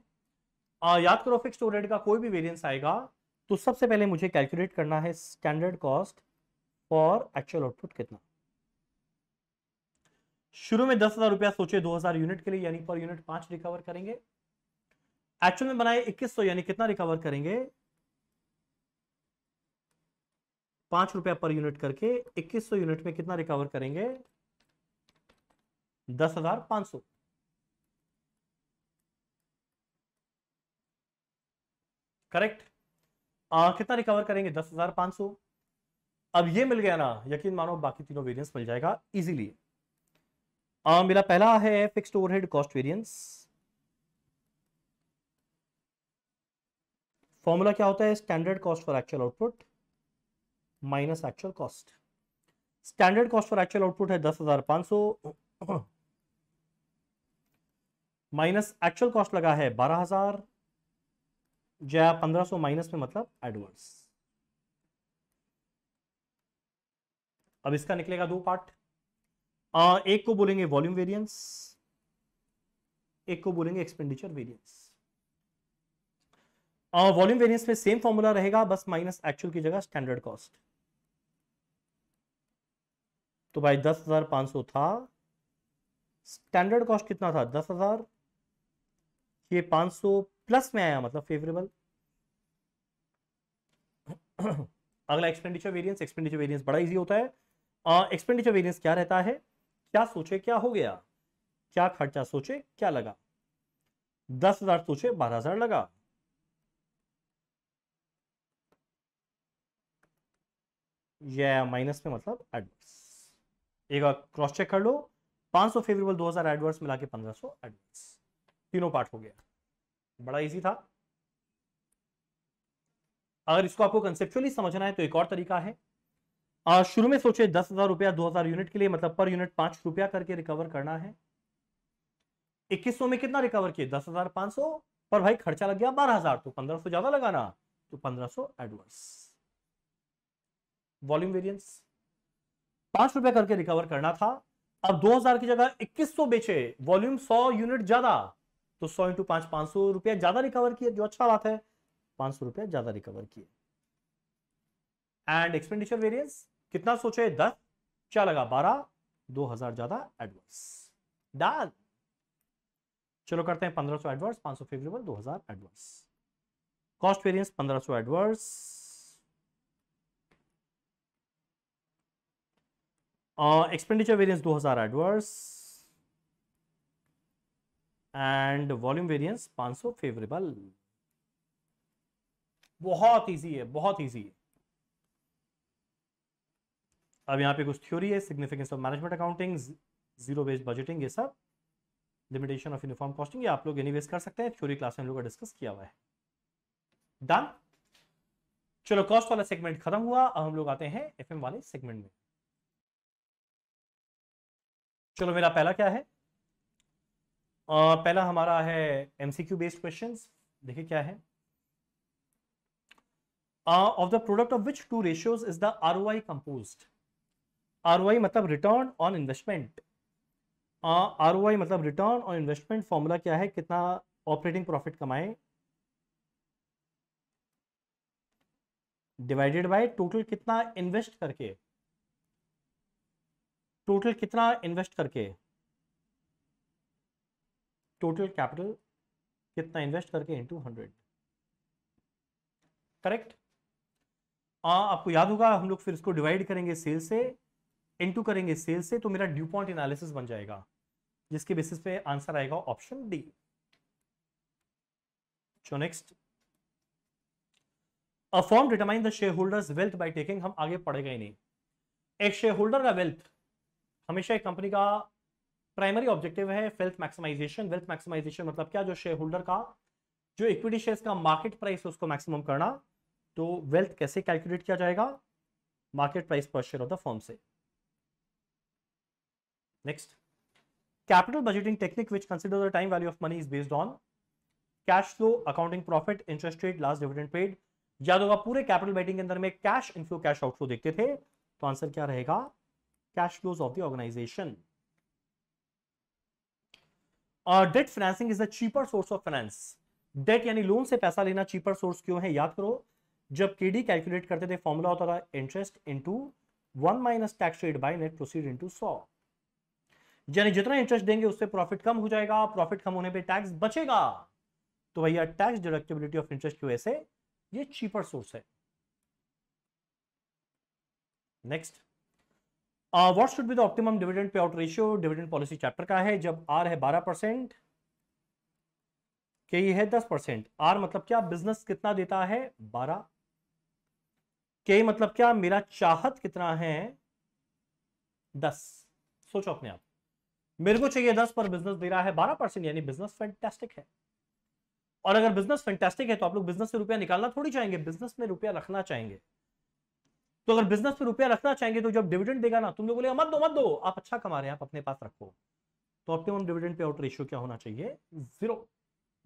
आ, याद करो फिक्स्ड ओवरहेड का कोई भी वेरियंस आएगा तो सबसे पहले मुझे कैलकुलेट करना है स्टैंडर्ड कॉस्ट और एक्चुअल आउटपुट कितना शुरू में दस हजार रुपया सोचे दो हजार यूनिट के लिए यानी पर यूनिट पांच रिकवर करेंगे एक्चुअल में बनाए इक्कीस सौ यानी कितना रिकवर करेंगे पांच रुपया पर यूनिट करके इक्कीस सौ यूनिट में कितना रिकवर करेंगे दस हजार पांच सौ करेक्ट कितना रिकवर करेंगे दस हजार पांच सौ अब ये मिल गया ना यकीन मानो बाकी तीनों वेरियंस मिल जाएगा इजीली मेरा पहला है fixed overhead cost variance formula क्या होता है standard cost for actual output minus actual cost standard cost for actual output है दस हजार पांच सौ माइनस एक्चुअल कॉस्ट लगा है बारह हजार या पंद्रह सो माइनस में मतलब एडवर्स अब इसका निकलेगा दो पार्ट एक को बोलेंगे वॉल्यूम वेरिएंस एक को बोलेंगे एक्सपेंडिचर वेरिएंस वॉल्यूम वेरिएंस में सेम फॉर्मूला रहेगा बस माइनस एक्चुअल की जगह स्टैंडर्ड कॉस्ट तो भाई दस हजार पांच सौ था स्टैंडर्ड कॉस्ट कितना था दस हजार ये पांच सौ प्लस में आया मतलब फेवरेबल अगला एक्सपेंडिचर वेरिएंस एक्सपेंडिचर वेरिएंस बड़ा इजी होता है एक्सपेंडिचर वेरियंस क्या रहता है क्या सोचे क्या हो गया क्या खर्चा सोचे क्या लगा दस हजार सोचे बारह हजार लगा या माइनस में मतलब एडवर्स एक बार क्रॉस चेक कर लो 500 फेवरेबल हजार एडवर्स मिला के 1500 एडवर्स तीनों पार्ट हो गया बड़ा इजी था अगर इसको आपको कंसेप्चुअली समझना है तो एक और तरीका है शुरू में सोचे दस हजार रुपया दो हजार यूनिट के लिए मतलब पर यूनिट पांच रुपया करके रिकवर करना है इक्कीस सौ में कितना रिकवर किए दस हजार पांच सौ पर भाई खर्चा लग गया बारह हजार तो पंद्रह सौ ज्यादा लगाना तो पंद्रह सौ एडवर्स वॉल्यूम वेरियंस पांच रुपया करके रिकवर करना था अब दो हजार की जगह इक्कीस सौ बेचे वॉल्यूम सौ यूनिट ज्यादा तो सौ इंटू पांच पांच सौ रुपया ज्यादा रिकवर किए जो अच्छा बात है पांच सौ रुपया ज्यादा रिकवर किए एंड एक्सपेंडिचर वेरियंस कितना सोचे दस क्या लगा बारह दो हजार ज्यादा एडवर्स डन चलो करते हैं पंद्रह सौ एडवर्स पांच सौ फेवरेबल दो हजार एडवर्स कॉस्ट वेरियंस पंद्रह सौ एडवर्स एक्सपेंडिचर वेरियंस दो हजार एडवर्स एंड वॉल्यूम वेरियंस पांच सौ फेवरेबल बहुत इजी है बहुत इजी है अब यहाँ पे कुछ थ्योरी है significance of management accounting zero based budgeting ये सब लिमिटेशन ऑफ यूनिफॉर्म कॉस्टिंग ये आप लोग एनी कर सकते हैं थ्योरी क्लास में हम लोग का डिस्कस किया हुआ है डन चलो कॉस्ट वाला सेगमेंट खत्म हुआ अब हम लोग आते हैं एफ वाले सेगमेंट में चलो मेरा पहला क्या है आ, पहला हमारा है एमसीक्यू बेस्ड क्वेश्चंस देखिए क्या है of the product of which two ratios is the R O I composed R मतलब रिटर्न ऑन इन्वेस्टमेंट आर मतलब रिटर्न ऑन इन्वेस्टमेंट फॉर्मूला क्या है कितना ऑपरेटिंग प्रॉफिट कमाए डिवाइडेड बाय टोटल कितना इन्वेस्ट करके टोटल कितना इन्वेस्ट करके टोटल कैपिटल कितना इन्वेस्ट करके इनटू हंड्रेड करेक्ट आपको याद होगा हम लोग फिर इसको डिवाइड करेंगे सेल से इनटू करेंगे सेल्स से तो मेरा ड्यू पॉइंट एनालिसिस बन जाएगा जिसके बेसिस पे आंसर आएगा option D so next a firm determine the shareholders wealth by taking हम आगे पढ़ेगा ही नहीं एक शेयर होल्डर का वेल्थ हमेशा एक कंपनी का प्राइमरी ऑब्जेक्टिव है वेल्थ मैक्सिमाइजेशन वेल्थ मैक्सिमाइजेशन मतलब क्या जो शेयर होल्डर का जो इक्विटी शेयर्स का मार्केट प्राइस है उसको मैक्सिमम करना तो वेल्थ कैसे कैलकुलेट किया जाएगा market price per share of the firm से Next, capital budgeting technique which considers the time value of money is based on cash flow, accounting profit, interest rate, last dividend paid. याद होगा पूरे capital batting के अंदर में cash inflow cash outflow देखते थे तो आंसर क्या रहेगा cash flows of the organisation और debt financing is the cheaper source of finance debt यानी लोन से पैसा लेना चीपर सोर्स क्यों है याद करो जब केडी कैलकुलेट करते थे फॉर्मूला होता था interest into one minus tax rate by net proceed into सॉ यानी जितना इंटरेस्ट देंगे उससे प्रॉफिट कम हो जाएगा प्रॉफिट कम होने पर टैक्स बचेगा तो भैया टैक्स डिडक्टेबिलिटी ऑफ इंटरेस्ट की वजह से ये चीपर सोर्स है next what should be the optimum dividend payout ratio dividend policy chapter का है जब आर है बारह परसेंट के ये e है दस परसेंट आर मतलब क्या बिजनेस कितना देता है बारह के मतलब क्या मेरा चाहत कितना है दस सोचो अपने आप मेरे को चाहिए दस पर बिजनेस दे रहा है बारह परसेंट यानी बिजनेस फैंटेस्टिक है और अगर बिजनेस फैंटेस्टिक है तो आप लोग बिजनेस से रुपया निकालना थोड़ी चाहेंगे बिजनेस में रुपया रखना चाहेंगे तो अगर बिजनेस में रुपया रखना चाहेंगे तो जब डिविडेंड देगा ना तुम लोग बोलेगा मत दो मत दो आप अच्छा कमा रहे हैं आप अपने पास रखो तो optimum dividend payout ratio क्या होना चाहिए जीरो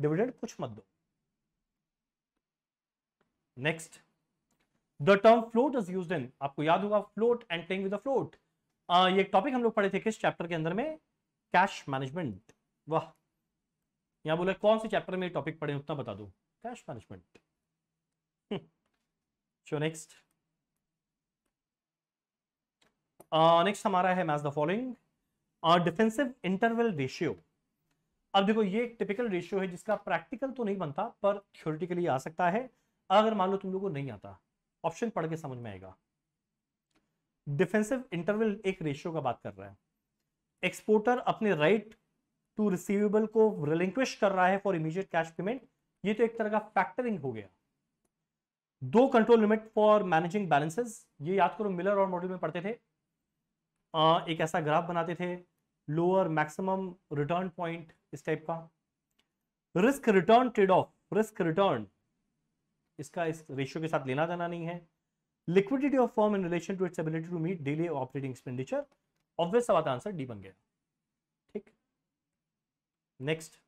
डिविडेंड कुछ मत दो next the term float is use in आपको याद होगा float and tang with float ये टॉपिक हम लोग पढ़े थे किस चैप्टर के अंदर में कैश मैनेजमेंट वाह यहां बोले कौन से चैप्टर में टॉपिक पढ़े उतना बता दो cash management so next next हमारा है match the following defensive interval ratio अब देखो ये एक टिपिकल रेशियो है जिसका प्रैक्टिकल तो नहीं बनता पर थ्योरिटिकली आ सकता है अगर मान लो तुम लोगों को नहीं आता ऑप्शन पढ़ के समझ में आएगा डिफेंसिव इंटरवल एक रेशियो का बात कर रहा है एक्सपोर्टर अपने राइट टू रिसीवेबल को रिलिंक्विश कर रहा है फॉर इमीजिएट कैश पेमेंट ये तो एक तरह का फैक्टरिंग हो गया दो control limit for managing balances ये याद करो मिलर और मॉडल में पढ़ते थे आ, एक ऐसा ग्राफ बनाते थे लोअर मैक्सिमम रिटर्न पॉइंट इस टाइप का risk return trade off risk return इसका इस रेशियो के साथ लेना देना नहीं है liquidity of firm in relation to its ability to meet daily operating expenditure obvious सवाल का आंसर डी बन गया ठीक next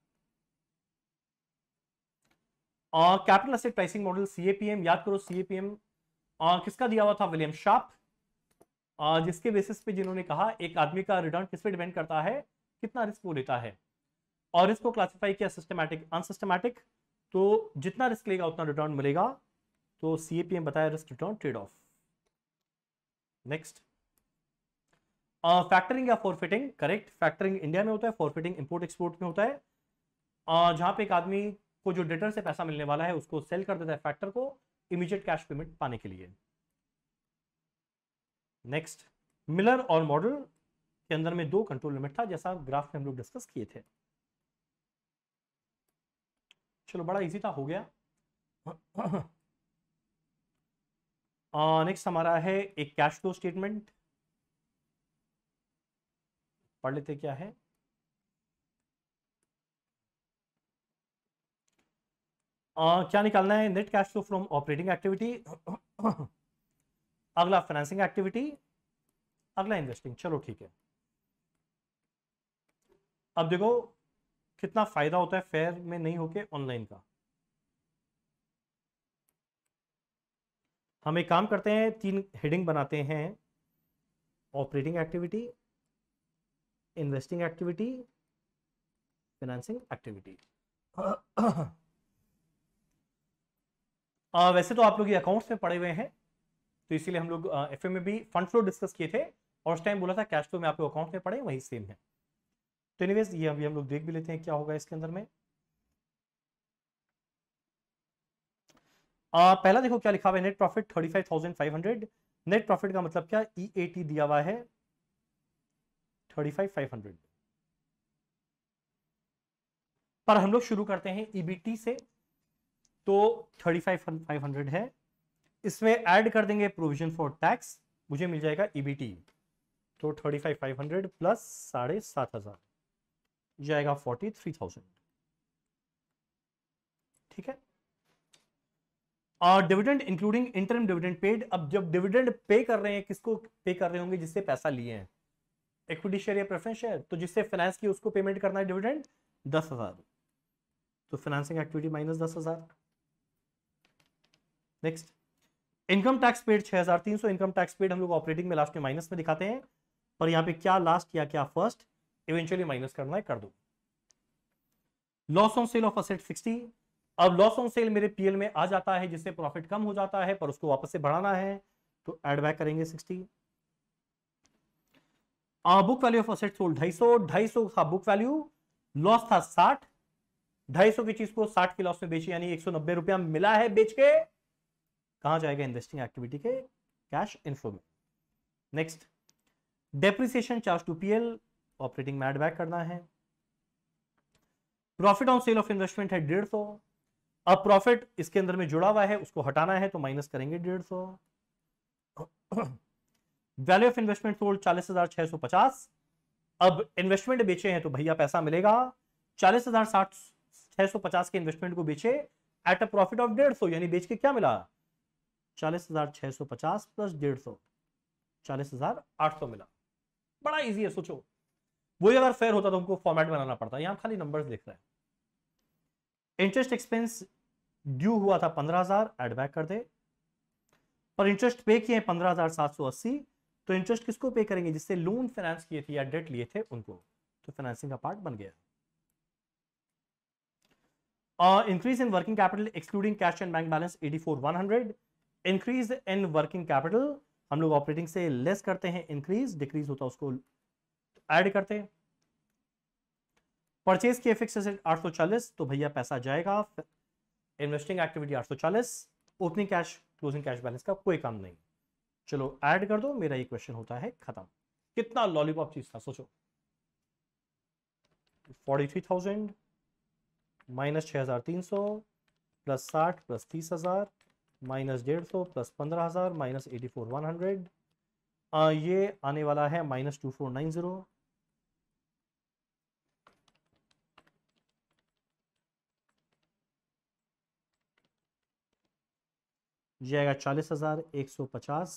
capital asset pricing model CAPM याद करो सीएपीएम uh, किसका दिया हुआ था विलियम शार्प uh, जिसके बेसिस पे जिन्होंने कहा एक आदमी का रिटर्न किस पे डिपेंड करता है कितना रिस्क वो लेता है और इसको क्लासिफाई किया सिस्टमैटिक अनसिस्टमैटिक तो जितना रिस्क लेगा उतना रिटर्न मिलेगा तो सीएपीएम बताया risk return trade off next factoring uh, या फॉरफिटिंग करेक्ट फैक्टरिंग इंडिया में होता है फॉरफिटिंग इंपोर्ट एक्सपोर्ट में होता है uh, जहां पे एक आदमी को जो डेटर से पैसा मिलने वाला है उसको सेल कर देता है फैक्टर को इमीडिएट कैश पेमेंट पाने के लिए नेक्स्ट मिलर और मॉडल के अंदर में दो कंट्रोल लिमिट था जैसा ग्राफ में हम लोग डिस्कस किए थे चलो बड़ा इजी था हो गया नेक्स्ट uh, हमारा है एक कैश फ्लो स्टेटमेंट पढ़ लेते क्या है आ, क्या निकालना है net cash flow from operating activity अगला फाइनेंसिंग एक्टिविटी अगला इन्वेस्टिंग चलो ठीक है अब देखो कितना फायदा होता है फेयर में नहीं होके ऑनलाइन का हम एक काम करते हैं तीन हेडिंग बनाते हैं operating activity investing activity financing activity आ, uh, वैसे तो आप लोग अकाउंट्स में पड़े हुए हैं तो इसीलिए हम लोग एफ uh, में भी फंड फ्लो डिस्कस किए थे और उस टाइम बोला था कैश फ्लो में आप लोग अकाउंट में पड़े वही सेम है तो एनीवेज ये अभी हम लोग देख भी लेते हैं क्या होगा इसके अंदर में आ, uh, पहला देखो क्या लिखा हुआ है net profit thirty five thousand five hundred net profit का मतलब क्या ई e दिया हुआ है 35500 फाइव फाइव हंड्रेड पर हम लोग शुरू करते हैं ईबीटी e से तो थर्टी फाइव फाइव हंड्रेड है इसमें ऐड कर देंगे प्रोविजन फॉर टैक्स मुझे मिल जाएगा ईबीटी e तो thirty five five hundred plus साढ़े सात हजार जाएगा फोर्टी थ्री थाउजेंड ठीक है और dividend including interim dividend paid अब जब डिविडेंड पे कर रहे हैं किसको पे कर रहे होंगे जिससे पैसा लिए हैं इक्विटी शेयर या प्रेफरेंस शेयर तो जिससे फाइनेंस की उसको पेमेंट करना है डिविडेंड दस हजार तो फाइनेंसिंग एक्टिविटी माइनस दस हजार नेक्स्ट इनकम टैक्स पेड छह हजार तीन सौ इनकम टैक्स पेड हम लोग ऑपरेटिंग में लास्ट में माइनस में दिखाते हैं पर यहाँ पे क्या लास्ट या क्या फर्स्ट इवेंचुअली माइनस करना है कर दो loss on sale of asset sixty अब लॉस ऑन सेल मेरे पीएल में आ जाता है जिससे प्रॉफिट कम हो जाता है पर उसको वापस से बढ़ाना है तो एडबैक करेंगे sixty book value of asset sold ढाई सौ ढाई सौ था बुक वैल्यू लॉस था साठ ढाई सौ की चीज को साठ के लॉस में बेची यानी एक सौ नब्बे रुपया मिला है बेच के कहा जाएगा इन्वेस्टिंग एक्टिविटी के कैश इनफ्लो में next depreciation charge to PL operating में एड बैक करना है profit on sale of investment है डेढ़ सौ अब प्रॉफिट इसके अंदर में जुड़ा हुआ है उसको हटाना है तो माइनस करेंगे डेढ़ सौ वैल्यू ऑफ इन्वेस्टमेंट सोल्ड चालीस हजार छह सौ पचास अब इन्वेस्टमेंट बेचे हैं तो भैया पैसा मिलेगा चालीस हजार के इन्वेस्टमेंट को बेचे एट अ प्रॉफिट ऑफ डेढ़ यानी बेच के क्या मिला चालीस हजार छह सौ पचास प्लस डेढ़ सौ चालीस हजार आठ सौ मिला बड़ा इजी है सोचो वही अगर फेयर होता तो हमको फॉर्मेट बनाना पड़ता यहां खाली नंबर्स देख रहे हैं इंटरेस्ट एक्सपेंस ड्यू हुआ था पंद्रह हजार एड बैक कर दे पर इंटरेस्ट पे किए पंद्रह हजार सात सौ अस्सी तो इंटरेस्ट किसको पे करेंगे जिससे लोन फाइनेंस किए थे या डेट लिए थे उनको तो फाइनेंसिंग का पार्ट बन गया increase in working capital excluding cash and bank balance eighty four one hundred increase in working capital हम लोग ऑपरेटिंग से लेस करते हैं इंक्रीज डिक्रीज होता है उसको ऐड करते हैं परचेज किए फिक्स एसेट 840 तो भैया पैसा जाएगा investing activity 840 opening cash closing cash balance का कोई काम नहीं चलो ऐड कर दो मेरा ये क्वेश्चन होता है खत्म कितना लॉलीपॉप चीज था सोचो फोर्टी थ्री थाउजेंड माइनस छः हज़ार तीन सौ प्लस साठ प्लस तीस हज़ार माइनस डेढ़ सौ प्लस पंद्रह हज़ार minus eighty four one hundred ये आने वाला है minus two four nine zero ये आएगा चालीस हजार एक सौ पचास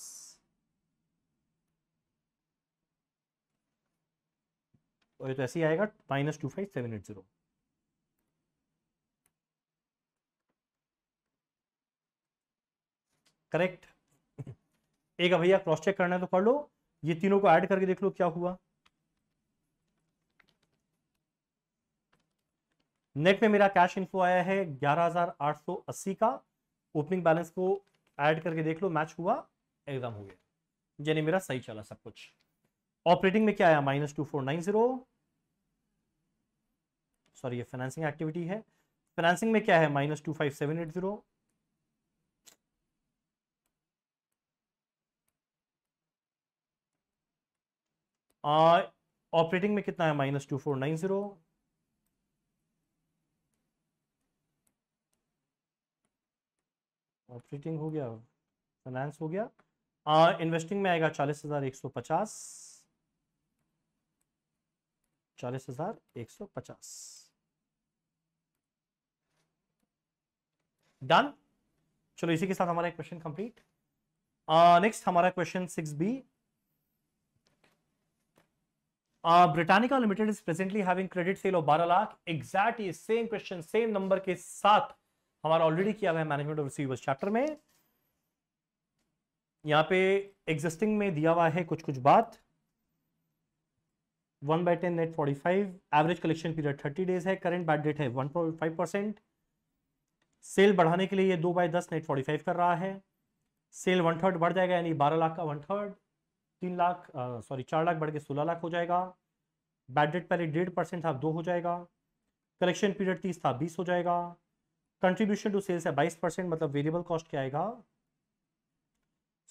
और ये तो ऐसे ही आएगा minus two five seven eight zero correct एक भैया क्रॉस चेक करना है तो कर लो ये तीनों को ऐड करके देख लो क्या हुआ नेट में मेरा कैश इन्फो आया है ग्यारह हजार आठ सौ अस्सी का ओपनिंग बैलेंस को ऐड करके देख लो मैच हुआ एग्जाम हो गया यानी मेरा सही चला सब कुछ ऑपरेटिंग में क्या आया minus two four nine zero sorry ये फाइनेंसिंग एक्टिविटी है फाइनेंसिंग में क्या है minus two five seven eight zero operating में कितना है minus two four nine zero operating हो गया फाइनेंस हो गया इन्वेस्टिंग uh, में आएगा चालीस हजार एक सौ पचास चालीस हजार एक सौ पचास डन चलो इसी के साथ हमारा क्वेश्चन कंप्लीट नेक्स्ट हमारा question six B Britannica limited is presently having credit sale of बारह लाख एग्जैक्ट ये सेम क्वेश्चन सेम नंबर के साथ हमारा ऑलरेडी किया हुआ है मैनेजमेंट ऑफ रिसीवर्स चैप्टर में यहाँ पे एग्जिस्टिंग में दिया हुआ है कुछ कुछ बात one by ten net forty five average collection period thirty days है करंट बैड डेट है वन फाइव परसेंट सेल बढ़ाने के लिए ये दो बाई दस नेट फोर्टी फाइव कर रहा है सेल वन थर्ड बढ़ जाएगा यानी बारह लाख का वन थर्ड तीन लाख सॉरी चार लाख बढ़ के सोलह लाख हो जाएगा बैड डेट पहले डेढ़ परसेंट था दो हो जाएगा कलेक्शन पीरियड तीस था बीस हो जाएगा कंट्रीब्यूशन टू सेल्स है बाईस परसेंट मतलब वेरिएबल कॉस्ट क्या आएगा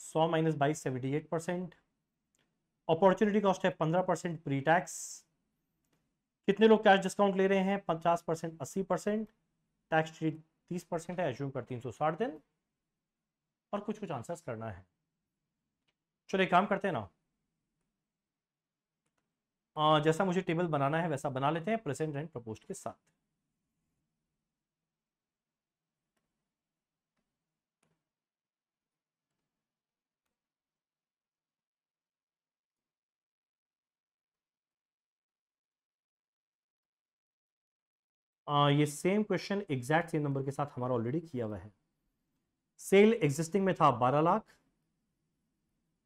सौ माइनस बाईस seventy eight percent opportunity cost है पंद्रह परसेंट प्री टैक्स कितने लोग कैश डिस्काउंट ले रहे हैं पचास परसेंट अस्सी परसेंट टैक्स ट्रीट तीस परसेंट है एज्यूम कर तीन सौ साठ दिन और कुछ कुछ आंसर्स करना है चलो एक काम करते हैं ना आ, जैसा मुझे टेबल बनाना है वैसा बना लेते हैं प्रेजेंट एंड प्रपोज के साथ ये same question exact same number के साथ हमारा ऑलरेडी किया हुआ है सेल एग्जिस्टिंग में था 12 लाख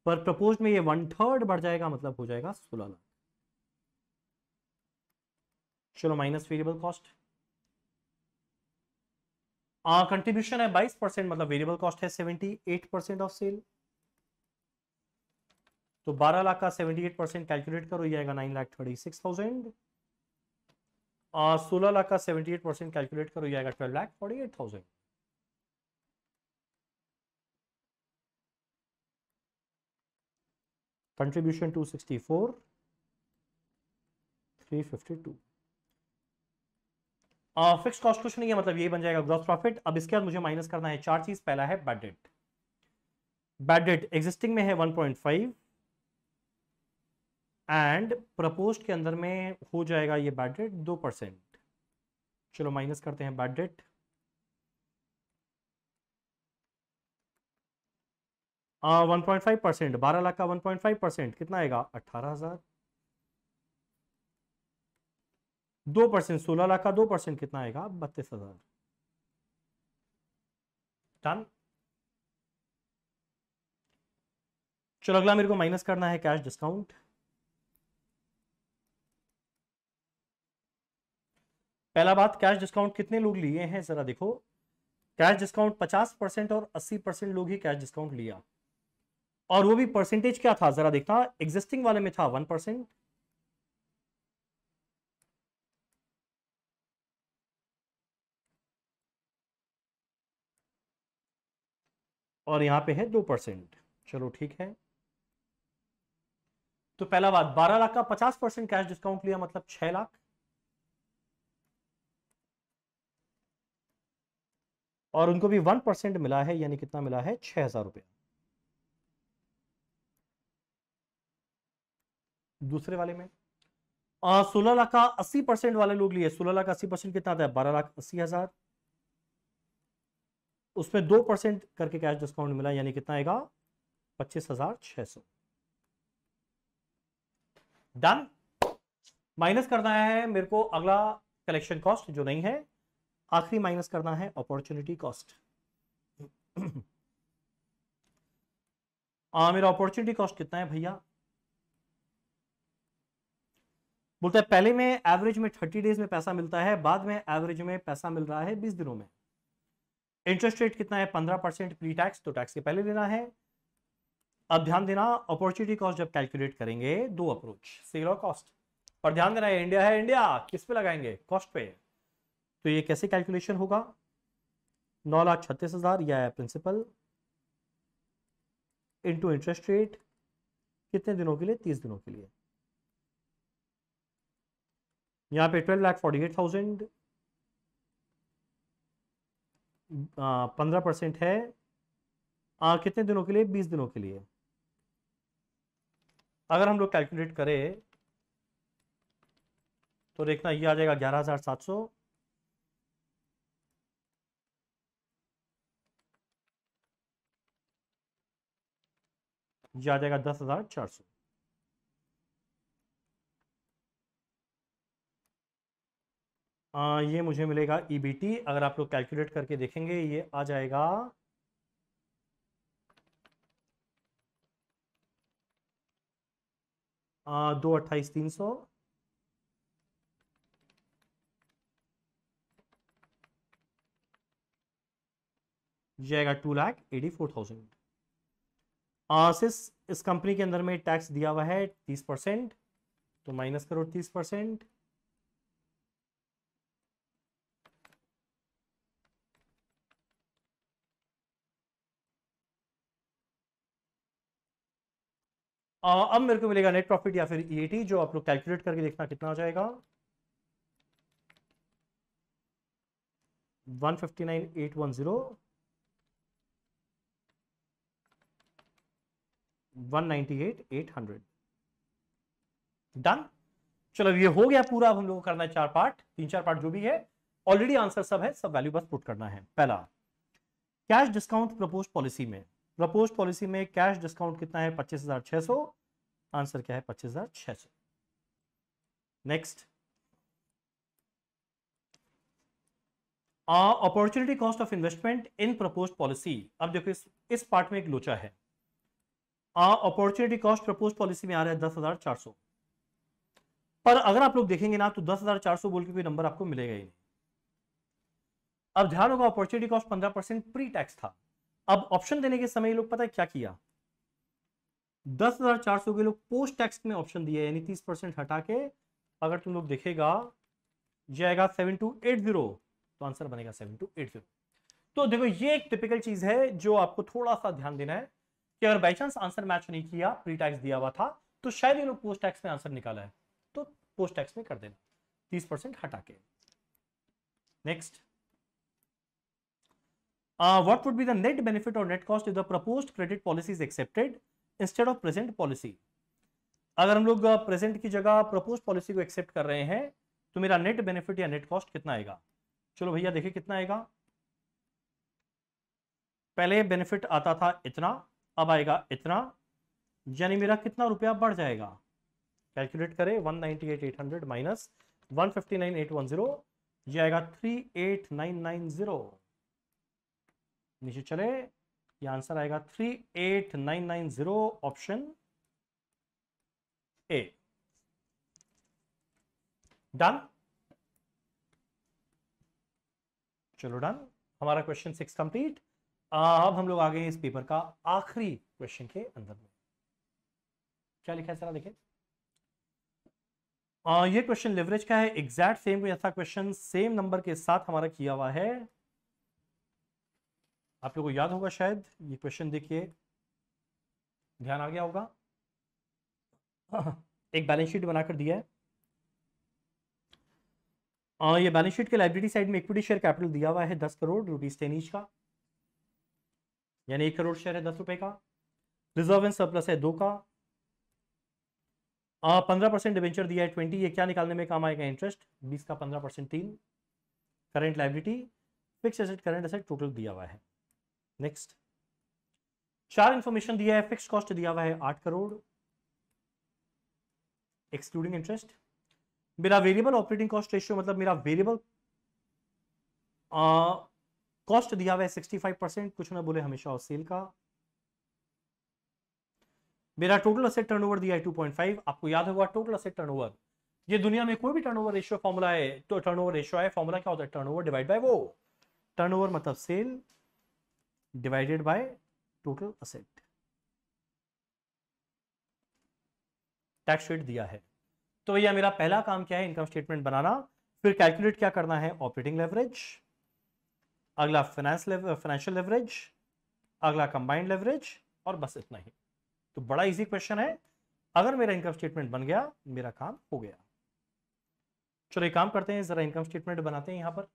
पर प्रपोज में ये वन थर्ड बढ़ जाएगा मतलब हो जाएगा 16 लाख चलो माइनस वेरिएबल कॉस्ट कंट्रीब्यूशन है 22 परसेंट मतलब वेरिएबल कॉस्ट है 78 परसेंट ऑफ सेल तो 12 लाख का 78 परसेंट कैलकुलेट करो ये आएगा nine lakh thirty six thousand Uh, सोलह लाख का सेवेंटी एट परसेंट कैलकुलेट करो जाएगा twelve lakh forty eight thousand contribution two sixty four three fifty to fix cost कुछ नहीं है मतलब ये बन जाएगा ग्रॉस प्रॉफिट अब इसके बाद मुझे माइनस करना है चार चीज पहला है bad debt bad debt existing में है one point five and propose के अंदर में हो जाएगा ये बैड डेट दो परसेंट चलो माइनस करते हैं bad debt one point five percent बारह लाख का वन पॉइंट फाइव परसेंट कितना आएगा अट्ठारह हजार दो परसेंट सोलह लाख का दो परसेंट कितना आएगा बत्तीस हजार डन चलो अगला मेरे को माइनस करना है कैश डिस्काउंट पहला बात कैश डिस्काउंट कितने लोग लिए हैं जरा देखो कैश डिस्काउंट 50 परसेंट और 80 परसेंट लोग ही कैश डिस्काउंट लिया और वो भी परसेंटेज क्या था जरा देखना एग्जिस्टिंग वाले में था वन परसेंट और यहां पे है दो परसेंट चलो ठीक है तो पहला बात बारह लाख का पचास परसेंट कैश डिस्काउंट लिया मतलब छह लाख और उनको भी वन परसेंट मिला है यानी कितना मिला है छह हज़ार रुपया दूसरे वाले में सोलह लाख का अस्सी परसेंट वाले लोग लिए सोलह लाख अस्सी परसेंट कितना आता है बारह लाख अस्सी हज़ार उसमें दो परसेंट करके कैश डिस्काउंट मिला यानी कितना आएगा पच्चीस हज़ार छह सौ डन माइनस करना है मेरे को अगला कलेक्शन कॉस्ट जो नहीं है आखिरी माइनस करना है अपॉर्चुनिटी कॉस्ट आ, मेरा अपॉर्चुनिटी कॉस्ट कितना है भैया बोलते हैं पहले में एवरेज में थर्टी डेज में पैसा मिलता है बाद में एवरेज में पैसा मिल रहा है बीस दिनों में इंटरेस्ट रेट कितना है पंद्रह परसेंट प्री टैक्स तो टैक्स के पहले लेना है अब ध्यान देना अपॉर्चुनिटी कॉस्ट जब कैलकुलेट करेंगे दो अप्रोच सेल और कॉस्ट पर ध्यान देना है इंडिया है इंडिया किस पे लगाएंगे कॉस्ट पे तो ये कैसे कैलकुलेशन होगा नौ लाख छत्तीस हज़ार यह प्रिंसिपल इनटू इंटरेस्ट रेट कितने दिनों के लिए तीस दिनों के लिए यहां पे twelve lakh forty eight thousand पंद्रह परसेंट है आ, कितने दिनों के लिए बीस दिनों के लिए अगर हम लोग कैलकुलेट करें तो देखना ये आ जाएगा ग्यारह हज़ार सात सौ ये आ जाएगा दस हज़ार चार सौ ये मुझे मिलेगा ईबीटी e अगर आप लोग कैलकुलेट करके देखेंगे ये आ जाएगा आ, दो अट्ठाईस तीन सौ जाएगा two lakh eighty four thousand आसिस हाँ, इस कंपनी के अंदर में टैक्स दिया हुआ है तीस परसेंट तो माइनस करो तीस परसेंट अब मेरे को मिलेगा नेट प्रॉफिट या फिर ईएटी e जो आप लोग कैलकुलेट करके देखना कितना हो जाएगा 159,810 198 डन चलो ये हो गया पूरा अब हम लोग को करना है चार पार्ट तीन चार पार्ट जो भी है ऑलरेडी आंसर सब है सब वैल्यू बस पुट करना है पहला कैश डिस्काउंट प्रपोज पॉलिसी में प्रपोज पॉलिसी में कैश डिस्काउंट कितना है पच्चीस हजार सौ आंसर क्या है पच्चीस हजार सौ next opportunity cost of investment in propose policy अब देखो इस इस पार्ट में एक लोचा है अपॉर्चुनिटी कॉस्ट प्रपोज पॉलिसी में आ रहा है दस हजार चार सौ पर अगर आप लोग देखेंगे ना तो दस हजार चार सौ बोल के कोई नंबर आपको मिलेगा ही नहीं अब ध्यान होगा अपॉर्चुनिटी कॉस्ट पंद्रह परसेंट प्री टैक्स था अब ऑप्शन देने के समय लोग पता है क्या किया दस हजार चार सौ के लोग पोस्ट टैक्स में ऑप्शन दिए यानी तीस परसेंट हटा के अगर तुम लोग देखेगा जाएगा सेवन टू एट जीरो तो आंसर बनेगा सेवन टू एट जीरो तो देखो ये एक टिपिकल चीज है जो आपको थोड़ा सा ध्यान देना है कि अगर बाई चांस आंसर मैच नहीं किया प्री टैक्स दिया हुआ था तो शायद इन्होंने पोस्ट टैक्स में आंसर निकाला है तो पोस्ट टैक्स में कर देना तीस परसेंट हटा के next uh, what would be the net benefit और net cost if the propose credit policy accepted instead of present policy अगर हम लोग प्रेजेंट uh, की जगह प्रपोज पॉलिसी को एक्सेप्ट कर रहे हैं तो मेरा नेट बेनिफिट या नेट कॉस्ट कितना आएगा चलो भैया देखिए कितना आएगा पहले बेनिफिट आता था इतना अब आएगा इतना यानी मेरा कितना रुपया बढ़ जाएगा कैलकुलेट करें one ninety eight eight hundred minus one fifty nine eight one zero ये आएगा three eight nine nine zero नीचे चले ये आंसर आएगा three eight nine nine zero option A done चलो डन हमारा क्वेश्चन सिक्स कंप्लीट अब हम लोग आ गए इस पेपर का आखिरी क्वेश्चन के अंदर में क्या लिखा है सर देखिए ये क्वेश्चन लेवरेज का है एग्जैक्ट सेम कोई ऐसा क्वेश्चन सेम नंबर के साथ हमारा किया हुआ है आप लोगों को याद होगा शायद ये क्वेश्चन देखिए ध्यान आ गया होगा एक बैलेंस शीट बनाकर दिया है आ, ये बैलेंस शीट के लाइब्रेरी साइड में इक्विटी शेयर कैपिटल दिया हुआ है दस करोड़ रुपीज टेन ईच का यानी एक करोड़ शेयर है दस रुपए का रिजर्व एंड सरप्लस है दो का पंद्रह परसेंट डिवेंचर दिया है ट्वेंटी ये क्या निकालने में काम आएगा इंटरेस्ट बीस का पंद्रह परसेंट तीन current liability fix asset current asset total दिया हुआ है नेक्स्ट चार इंफॉर्मेशन दिया है फिक्स कॉस्ट दिया हुआ है आठ करोड़ एक्सक्लूडिंग इंटरेस्ट मेरा वेरिएबल ऑपरेटिंग कॉस्ट रेशियो मतलब मेरा वेरिएबल कॉस्ट दिया हुआ है सिक्सटी फाइव परसेंट कुछ ना बोले हमेशा और सेल का मेरा टोटल असेट टर्नओवर दिया है टू पॉइंट फाइव आपको याद होगा टोटल असेट टर्नओवर ये दुनिया में कोई भी टर्नओवर रेशियो फॉर्मुला है तो टर्न ओवर रेशियो है फॉर्मुला क्या होता है टर्नओवर डिवाइड बाय वो टर्नओवर मतलब sale divided by total asset tax rate दिया है तो भैया मेरा पहला काम क्या है इनकम स्टेटमेंट बनाना फिर कैलकुलेट क्या करना है ऑपरेटिंग लेवरेज अगला फाइनेंस फाइनेंशियल लेवरेज अगला कंबाइंड लेवरेज और बस इतना ही तो बड़ा इजी क्वेश्चन है अगर मेरा इनकम स्टेटमेंट बन गया मेरा काम हो गया चलो एक काम करते हैं जरा इनकम स्टेटमेंट बनाते हैं यहां पर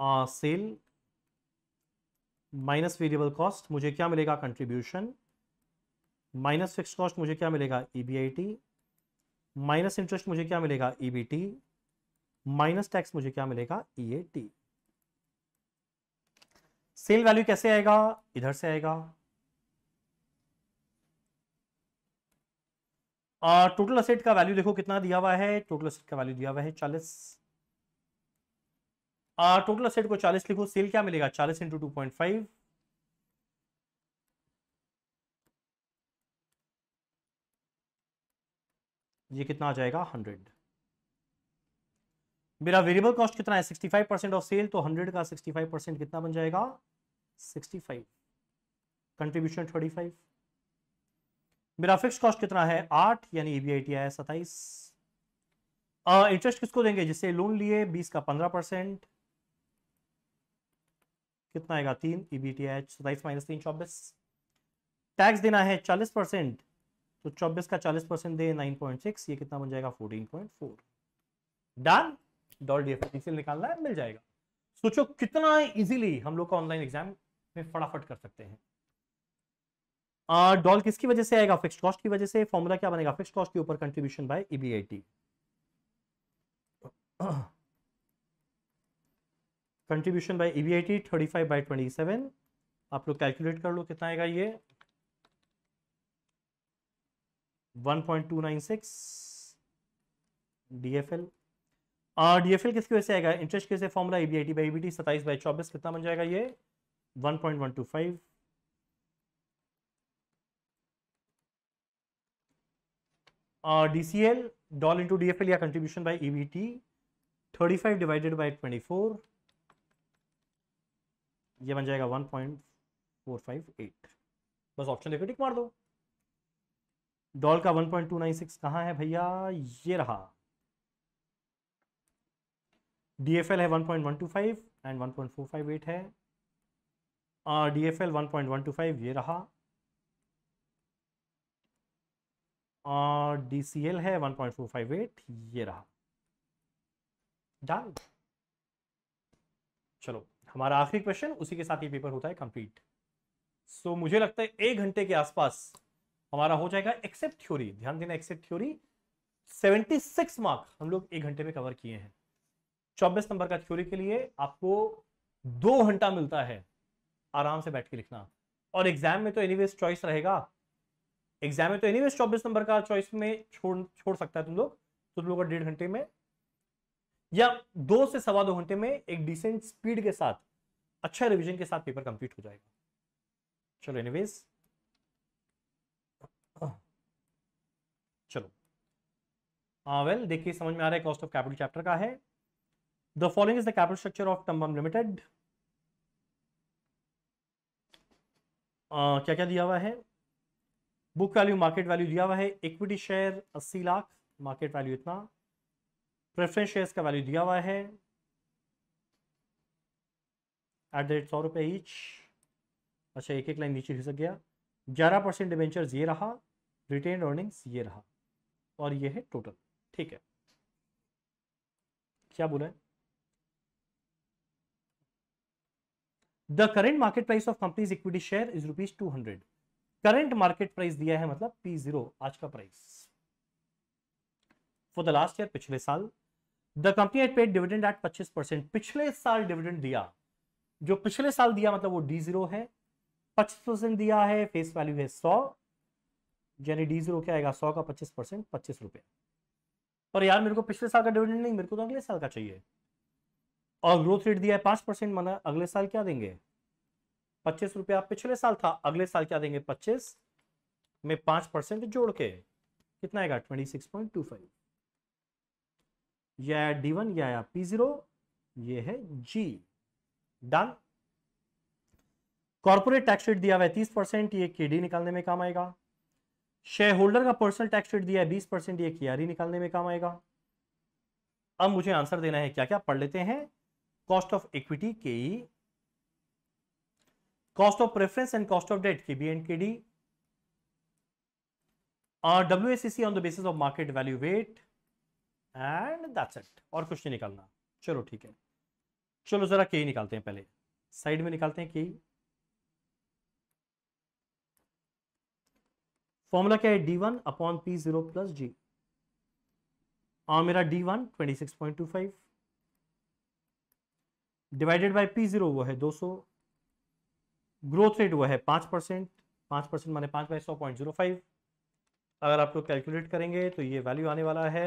आ, सेल माइनस वेरिएबल कॉस्ट मुझे क्या मिलेगा कंट्रीब्यूशन माइनस फिक्स कॉस्ट मुझे क्या मिलेगा ईबीआईटी e माइनस इंटरेस्ट मुझे क्या मिलेगा ईबीटी e माइनस टैक्स मुझे क्या मिलेगा ईएटी e सेल वैल्यू कैसे आएगा इधर से आएगा और टोटल असेट का वैल्यू देखो कितना दिया हुआ है टोटल असेट का वैल्यू दिया हुआ है चालीस टोटल असेट को चालीस लिखो सेल क्या मिलेगा चालीस इंटू टू पॉइंट फाइव ये कितना आ जाएगा हंड्रेड मेरा वेरिएबल कॉस्ट कितना है sixty five percent of sale तो हंड्रेड का सिक्सटी फाइव परसेंट कितना बन जाएगा sixty five contribution thirty five मेरा फिक्स कॉस्ट कितना है आठ यानी ईबीआईटी आया सताइस इंटरेस्ट किसको देंगे जिससे लोन लिए बीस का पंद्रह परसेंट कितना आएगा तीन ईबीटी e सताइस माइनस तीन चौबीस टैक्स देना है चालीस परसेंट तो 24 का 40 परसेंट दे 9.6 ये कितना बन जाएगा 14.4 डन डॉल डीएफएल निकालना है मिल जाएगा सोचो कितना इजीली हम लोग का ऑनलाइन एग्जाम में फटाफट कर सकते हैं डॉल किसकी वजह से आएगा फिक्स कॉस्ट की वजह से फॉर्मूला क्या बनेगा फिक्स कॉस्ट के ऊपर contribution by EBIT contribution by EBIT 35 by 27 आप लोग कैलकुलेट कर लो कितना आएगा ये 1.296 डीएफएल और डीएफएल किसकी वजह से आएगा इंटरेस्ट कैसे फॉर्मूला एबीआईटी बाई बीटी सताइस बाई चौबीस कितना बन जाएगा ये 1.125 और डीसीएल डॉल इनटू डीएफएल या contribution by EBT 35 divided by 24 ये बन जाएगा 1.458 बस ऑप्शन देखो टिक मार दो डॉल का 1.296 कहाँ है भैया ये रहा डीएफएल है 1.125 एंड 1.458 है और डी 1.125 ये रहा और डीसीएल है 1.458 ये रहा डन चलो हमारा आखिरी क्वेश्चन उसी के साथ ये पेपर होता है कंप्लीट सो so, मुझे लगता है एक घंटे के आसपास हमारा हो जाएगा एक्सेप्ट थ्योरी ध्यान देना एक्सेप्ट थ्योरी 76 मार्क हम लोग एक घंटे में कवर किए हैं चौबीस नंबर का थ्योरी के लिए आपको दो घंटा मिलता है आराम से बैठ के लिखना और एग्जाम में तो एनीवेज चॉइस रहेगा एग्जाम में तो एनीवेज चौबीस नंबर का चॉइस में छोड़ छोड़ सकता है तुम लोग तो तुम लोग डेढ़ घंटे में या दो से सवा दो घंटे में एक डिसेंट स्पीड के साथ अच्छा रिविजन के साथ पेपर कंप्लीट हो जाएगा चलो एनीवेज हाँ uh, वेल देखिए समझ में आ रहा है कॉस्ट ऑफ कैपिटल चैप्टर का है the following is the capital structure of टम्बम लिमिटेड क्या क्या दिया हुआ है बुक वैल्यू मार्केट वैल्यू दिया हुआ है इक्विटी शेयर 80 लाख मार्केट वैल्यू इतना प्रेफरेंस शेयर्स का वैल्यू दिया हुआ है एट द रेट सौ रुपये ईच अच्छा एक एक लाइन नीचे घिसक गया ग्यारह परसेंट डिवेंचर्स ये रहा रिटेन अर्निंग्स ये रहा और ये है टोटल ठीक है क्या बोला है the current market price of company's equity share is rupees two hundred current market price दिया है मतलब पी जीरो आज का price for the last year पिछले साल the company at paid dividend at पच्चीस परसेंट पिछले साल डिविडेंड दिया जो पिछले साल दिया मतलब वो डी जीरो है पच्चीस परसेंट दिया है फेस वैल्यू है सौ यानी डी जीरो क्या आएगा सौ का पच्चीस परसेंट पच्चीस रुपया पर यार मेरे को पिछले साल का डिविडेंड नहीं मेरे को तो अगले साल का चाहिए और ग्रोथ रेट दिया है पांच परसेंट माना अगले साल क्या देंगे पच्चीस रुपया पिछले साल था अगले साल क्या देंगे पच्चीस में पांच परसेंट जोड़ के कितना आएगा twenty six point two five यह डी वन या पी जीरो है G done corporate tax rate दिया हुआ है तीस परसेंट ये केडी निकालने में काम आएगा शेयर होल्डर का पर्सनल टैक्स रेट दिया है बीस परसेंट ये खियारी e निकालने में काम आएगा अब मुझे आंसर देना है क्या क्या पढ़ लेते हैं cost of equity K E cost of preference and cost of debt K B and K D W S on the basis of market value weight and that's it और कुछ नहीं निकालना चलो ठीक है चलो जरा के ही e निकालते हैं पहले साइड में निकालते हैं के फॉर्मूला क्या है D one upon P zero plus G और मेरा D one twenty six point two five divided by P zero वो है दो सौ ग्रोथ रेट वो है पांच परसेंट पांच परसेंट माने पांच बाई सौ पॉइंट जीरो फाइव अगर आप लोग कैलकुलेट करेंगे तो ये वैल्यू आने वाला है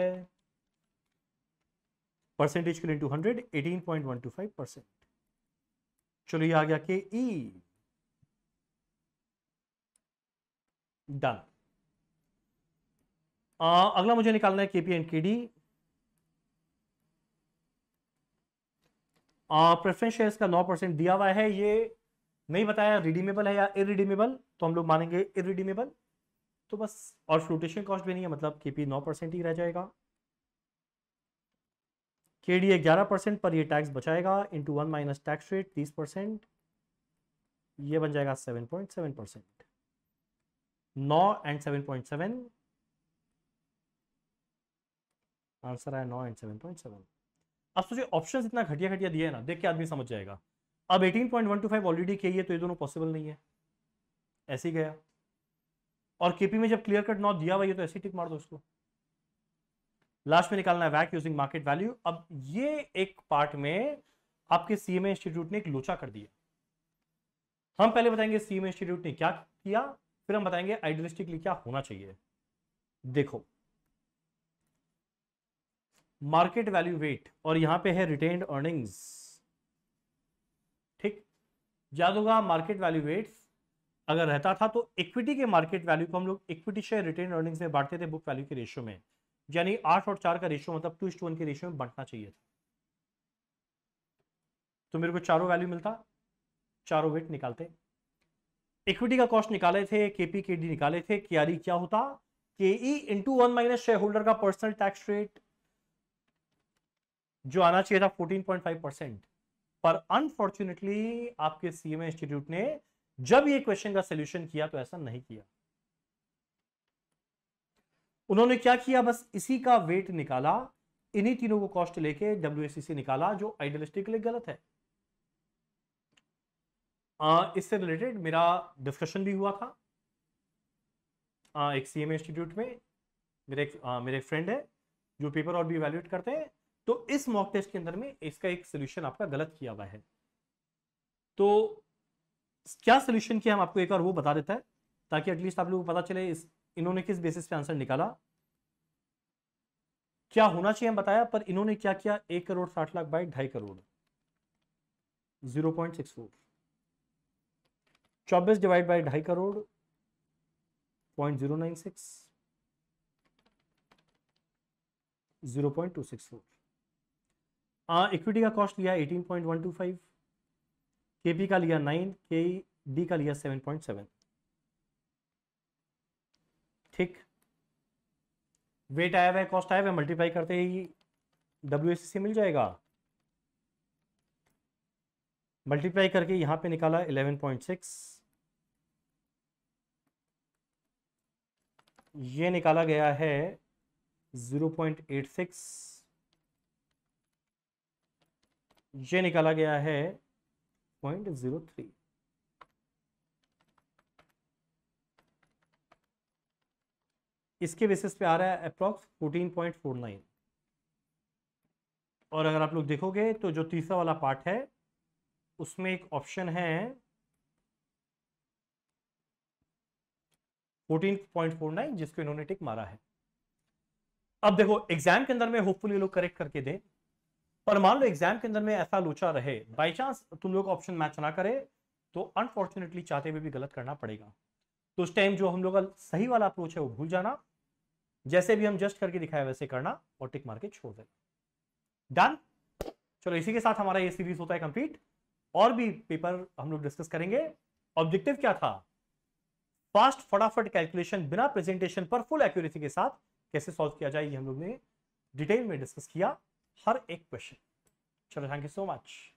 परसेंटेज के लिए two hundred eighteen point one two five percent चलो ये आ गया के ई डन आ, अगला मुझे निकालना है KP and KD preference shares का नौ परसेंट दिया हुआ है ये नहीं बताया रिडीमेबल है या इरिडीमेबल तो हम लोग मानेंगे इरिडीमेबल तो बस और फ्लोटेशन कॉस्ट भी नहीं है मतलब केपी नौ परसेंट ही रह जाएगा के डी ग्यारह परसेंट पर ये टैक्स बचाएगा into one minus tax rate तीस परसेंट ये बन जाएगा सेवन पॉइंट सेवन परसेंट नौ and seven point seven answer आया नौ एंड सेवन पॉइंट सेवन अब सोचिए ऑप्शन इतना घटिया घटिया दिया है ना देख के आदमी समझ जाएगा अब eighteen point one two five already के ये तो ये दोनों पॉसिबल नहीं है ऐसे ही गया और केपी में जब क्लियर कट नॉट दिया हुआ ये तो ऐसे टिक मार दो उसको लास्ट में निकालना है वैक यूजिंग मार्केट वैल्यू अब ये एक पार्ट में आपके सीएमए इंस्टीट्यूट ने एक लोचा कर दिया हम पहले बताएंगे सीएमए इंस्टीट्यूट ने क्या किया फिर हम बताएंगे आइडियलिस्टिकली क्या होना चाहिए देखो मार्केट वैल्यू वेट और यहां पे है रिटेन्ड अर्निंग्स ठीक याद होगा मार्केट वैल्यू वेट अगर रहता था तो इक्विटी के मार्केट वैल्यू को हम लोग इक्विटी शेयर रिटेन अर्निंग्स में बांटते थे बुक वैल्यू के रेशियो में यानी आठ और चार का रेशियो मतलब टू टू वन के रेशियो में बांटना चाहिए था तो मेरे को चारों वैल्यू मिलता चारों वेट निकालते इक्विटी का कॉस्ट निकाले थे केपी के डी निकाले थे के e क्या होता K E into one minus share holder का पर्सनल टैक्स रेट जो आना चाहिए था 14.5 परसेंट पर अनफॉर्चुनेटली आपके सीएमए इंस्टीट्यूट ने जब ये क्वेश्चन का सोल्यूशन किया तो ऐसा नहीं किया उन्होंने क्या किया बस इसी का वेट निकाला इन्हीं तीनों को कॉस्ट लेके डब्ल्यू e निकाला जो आइडियलिस्टिकली गलत है आ, इससे रिलेटेड मेरा डिस्कशन भी हुआ था आ, एक सीएम इंस्टीट्यूट में मेरे आ, मेरे एक फ्रेंड है जो पेपर और भी वैल्यूएट करते हैं तो इस मॉक टेस्ट के अंदर में इसका एक सोल्यूशन आपका गलत किया हुआ है तो क्या सोल्यूशन किया हम आपको एक और वो बता देता है ताकि एटलीस्ट आप लोगों को पता चले इस इन्होंने किस बेसिस पे आंसर निकाला क्या होना चाहिए हम बताया पर इन्होंने क्या किया एक करोड़ साठ लाख बाई ढाई crore zero point six four चौबीस डिवाइड बाई ढाई crore point zero nine six zero point two six four equity हाँ, का कॉस्ट लिया eighteen point one two five K P का लिया नाइन के डी का लिया सेवन पॉइंट सेवन ठीक वेट आया हुआ है कॉस्ट आया हुआ है मल्टीप्लाई करते ही डब्ल्यू सी से मिल जाएगा मल्टीप्लाई करके यहां पे निकाला इलेवन पॉइंट सिक्स ये निकाला गया है ज़ीरो पॉइंट एट सिक्स ये निकाला गया है पॉइंट जीरो थ्री इसके बेसिस पे आ रहा है approx fourteen point four nine और अगर आप लोग देखोगे तो जो तीसरा वाला पार्ट है उसमें एक ऑप्शन है 14.49 जिसको इन्होंने टिक मारा है अब देखो एग्जाम के अंदर में होपफुली लोग करेक्ट करके दें पर मान लो एग्जाम के अंदर में ऐसा लोचा रहे बाई चांस तुम लोग ऑप्शन मैच ना करे तो अनफॉर्चुनेटली चाहते हुए भी गलत करना पड़ेगा तो उस टाइम जो हम लोग का सही वाला अप्रोच है वो भूल जाना जैसे भी हम जस्ट करके दिखाया वैसे करना और टिक मार के छोड़ देना डन चलो इसी के साथ हमारा ये सीरीज होता है कंप्लीट और भी पेपर हम लोग डिस्कस करेंगे ऑब्जेक्टिव क्या था फास्ट फटाफट कैलकुलेशन बिना प्रेजेंटेशन पर फुल एक्यूरेसी के साथ कैसे सॉल्व किया जाए ये हम लोग ने डिटेल में डिस्कस किया हर एक क्वेश्चन चलो थैंक यू सो मच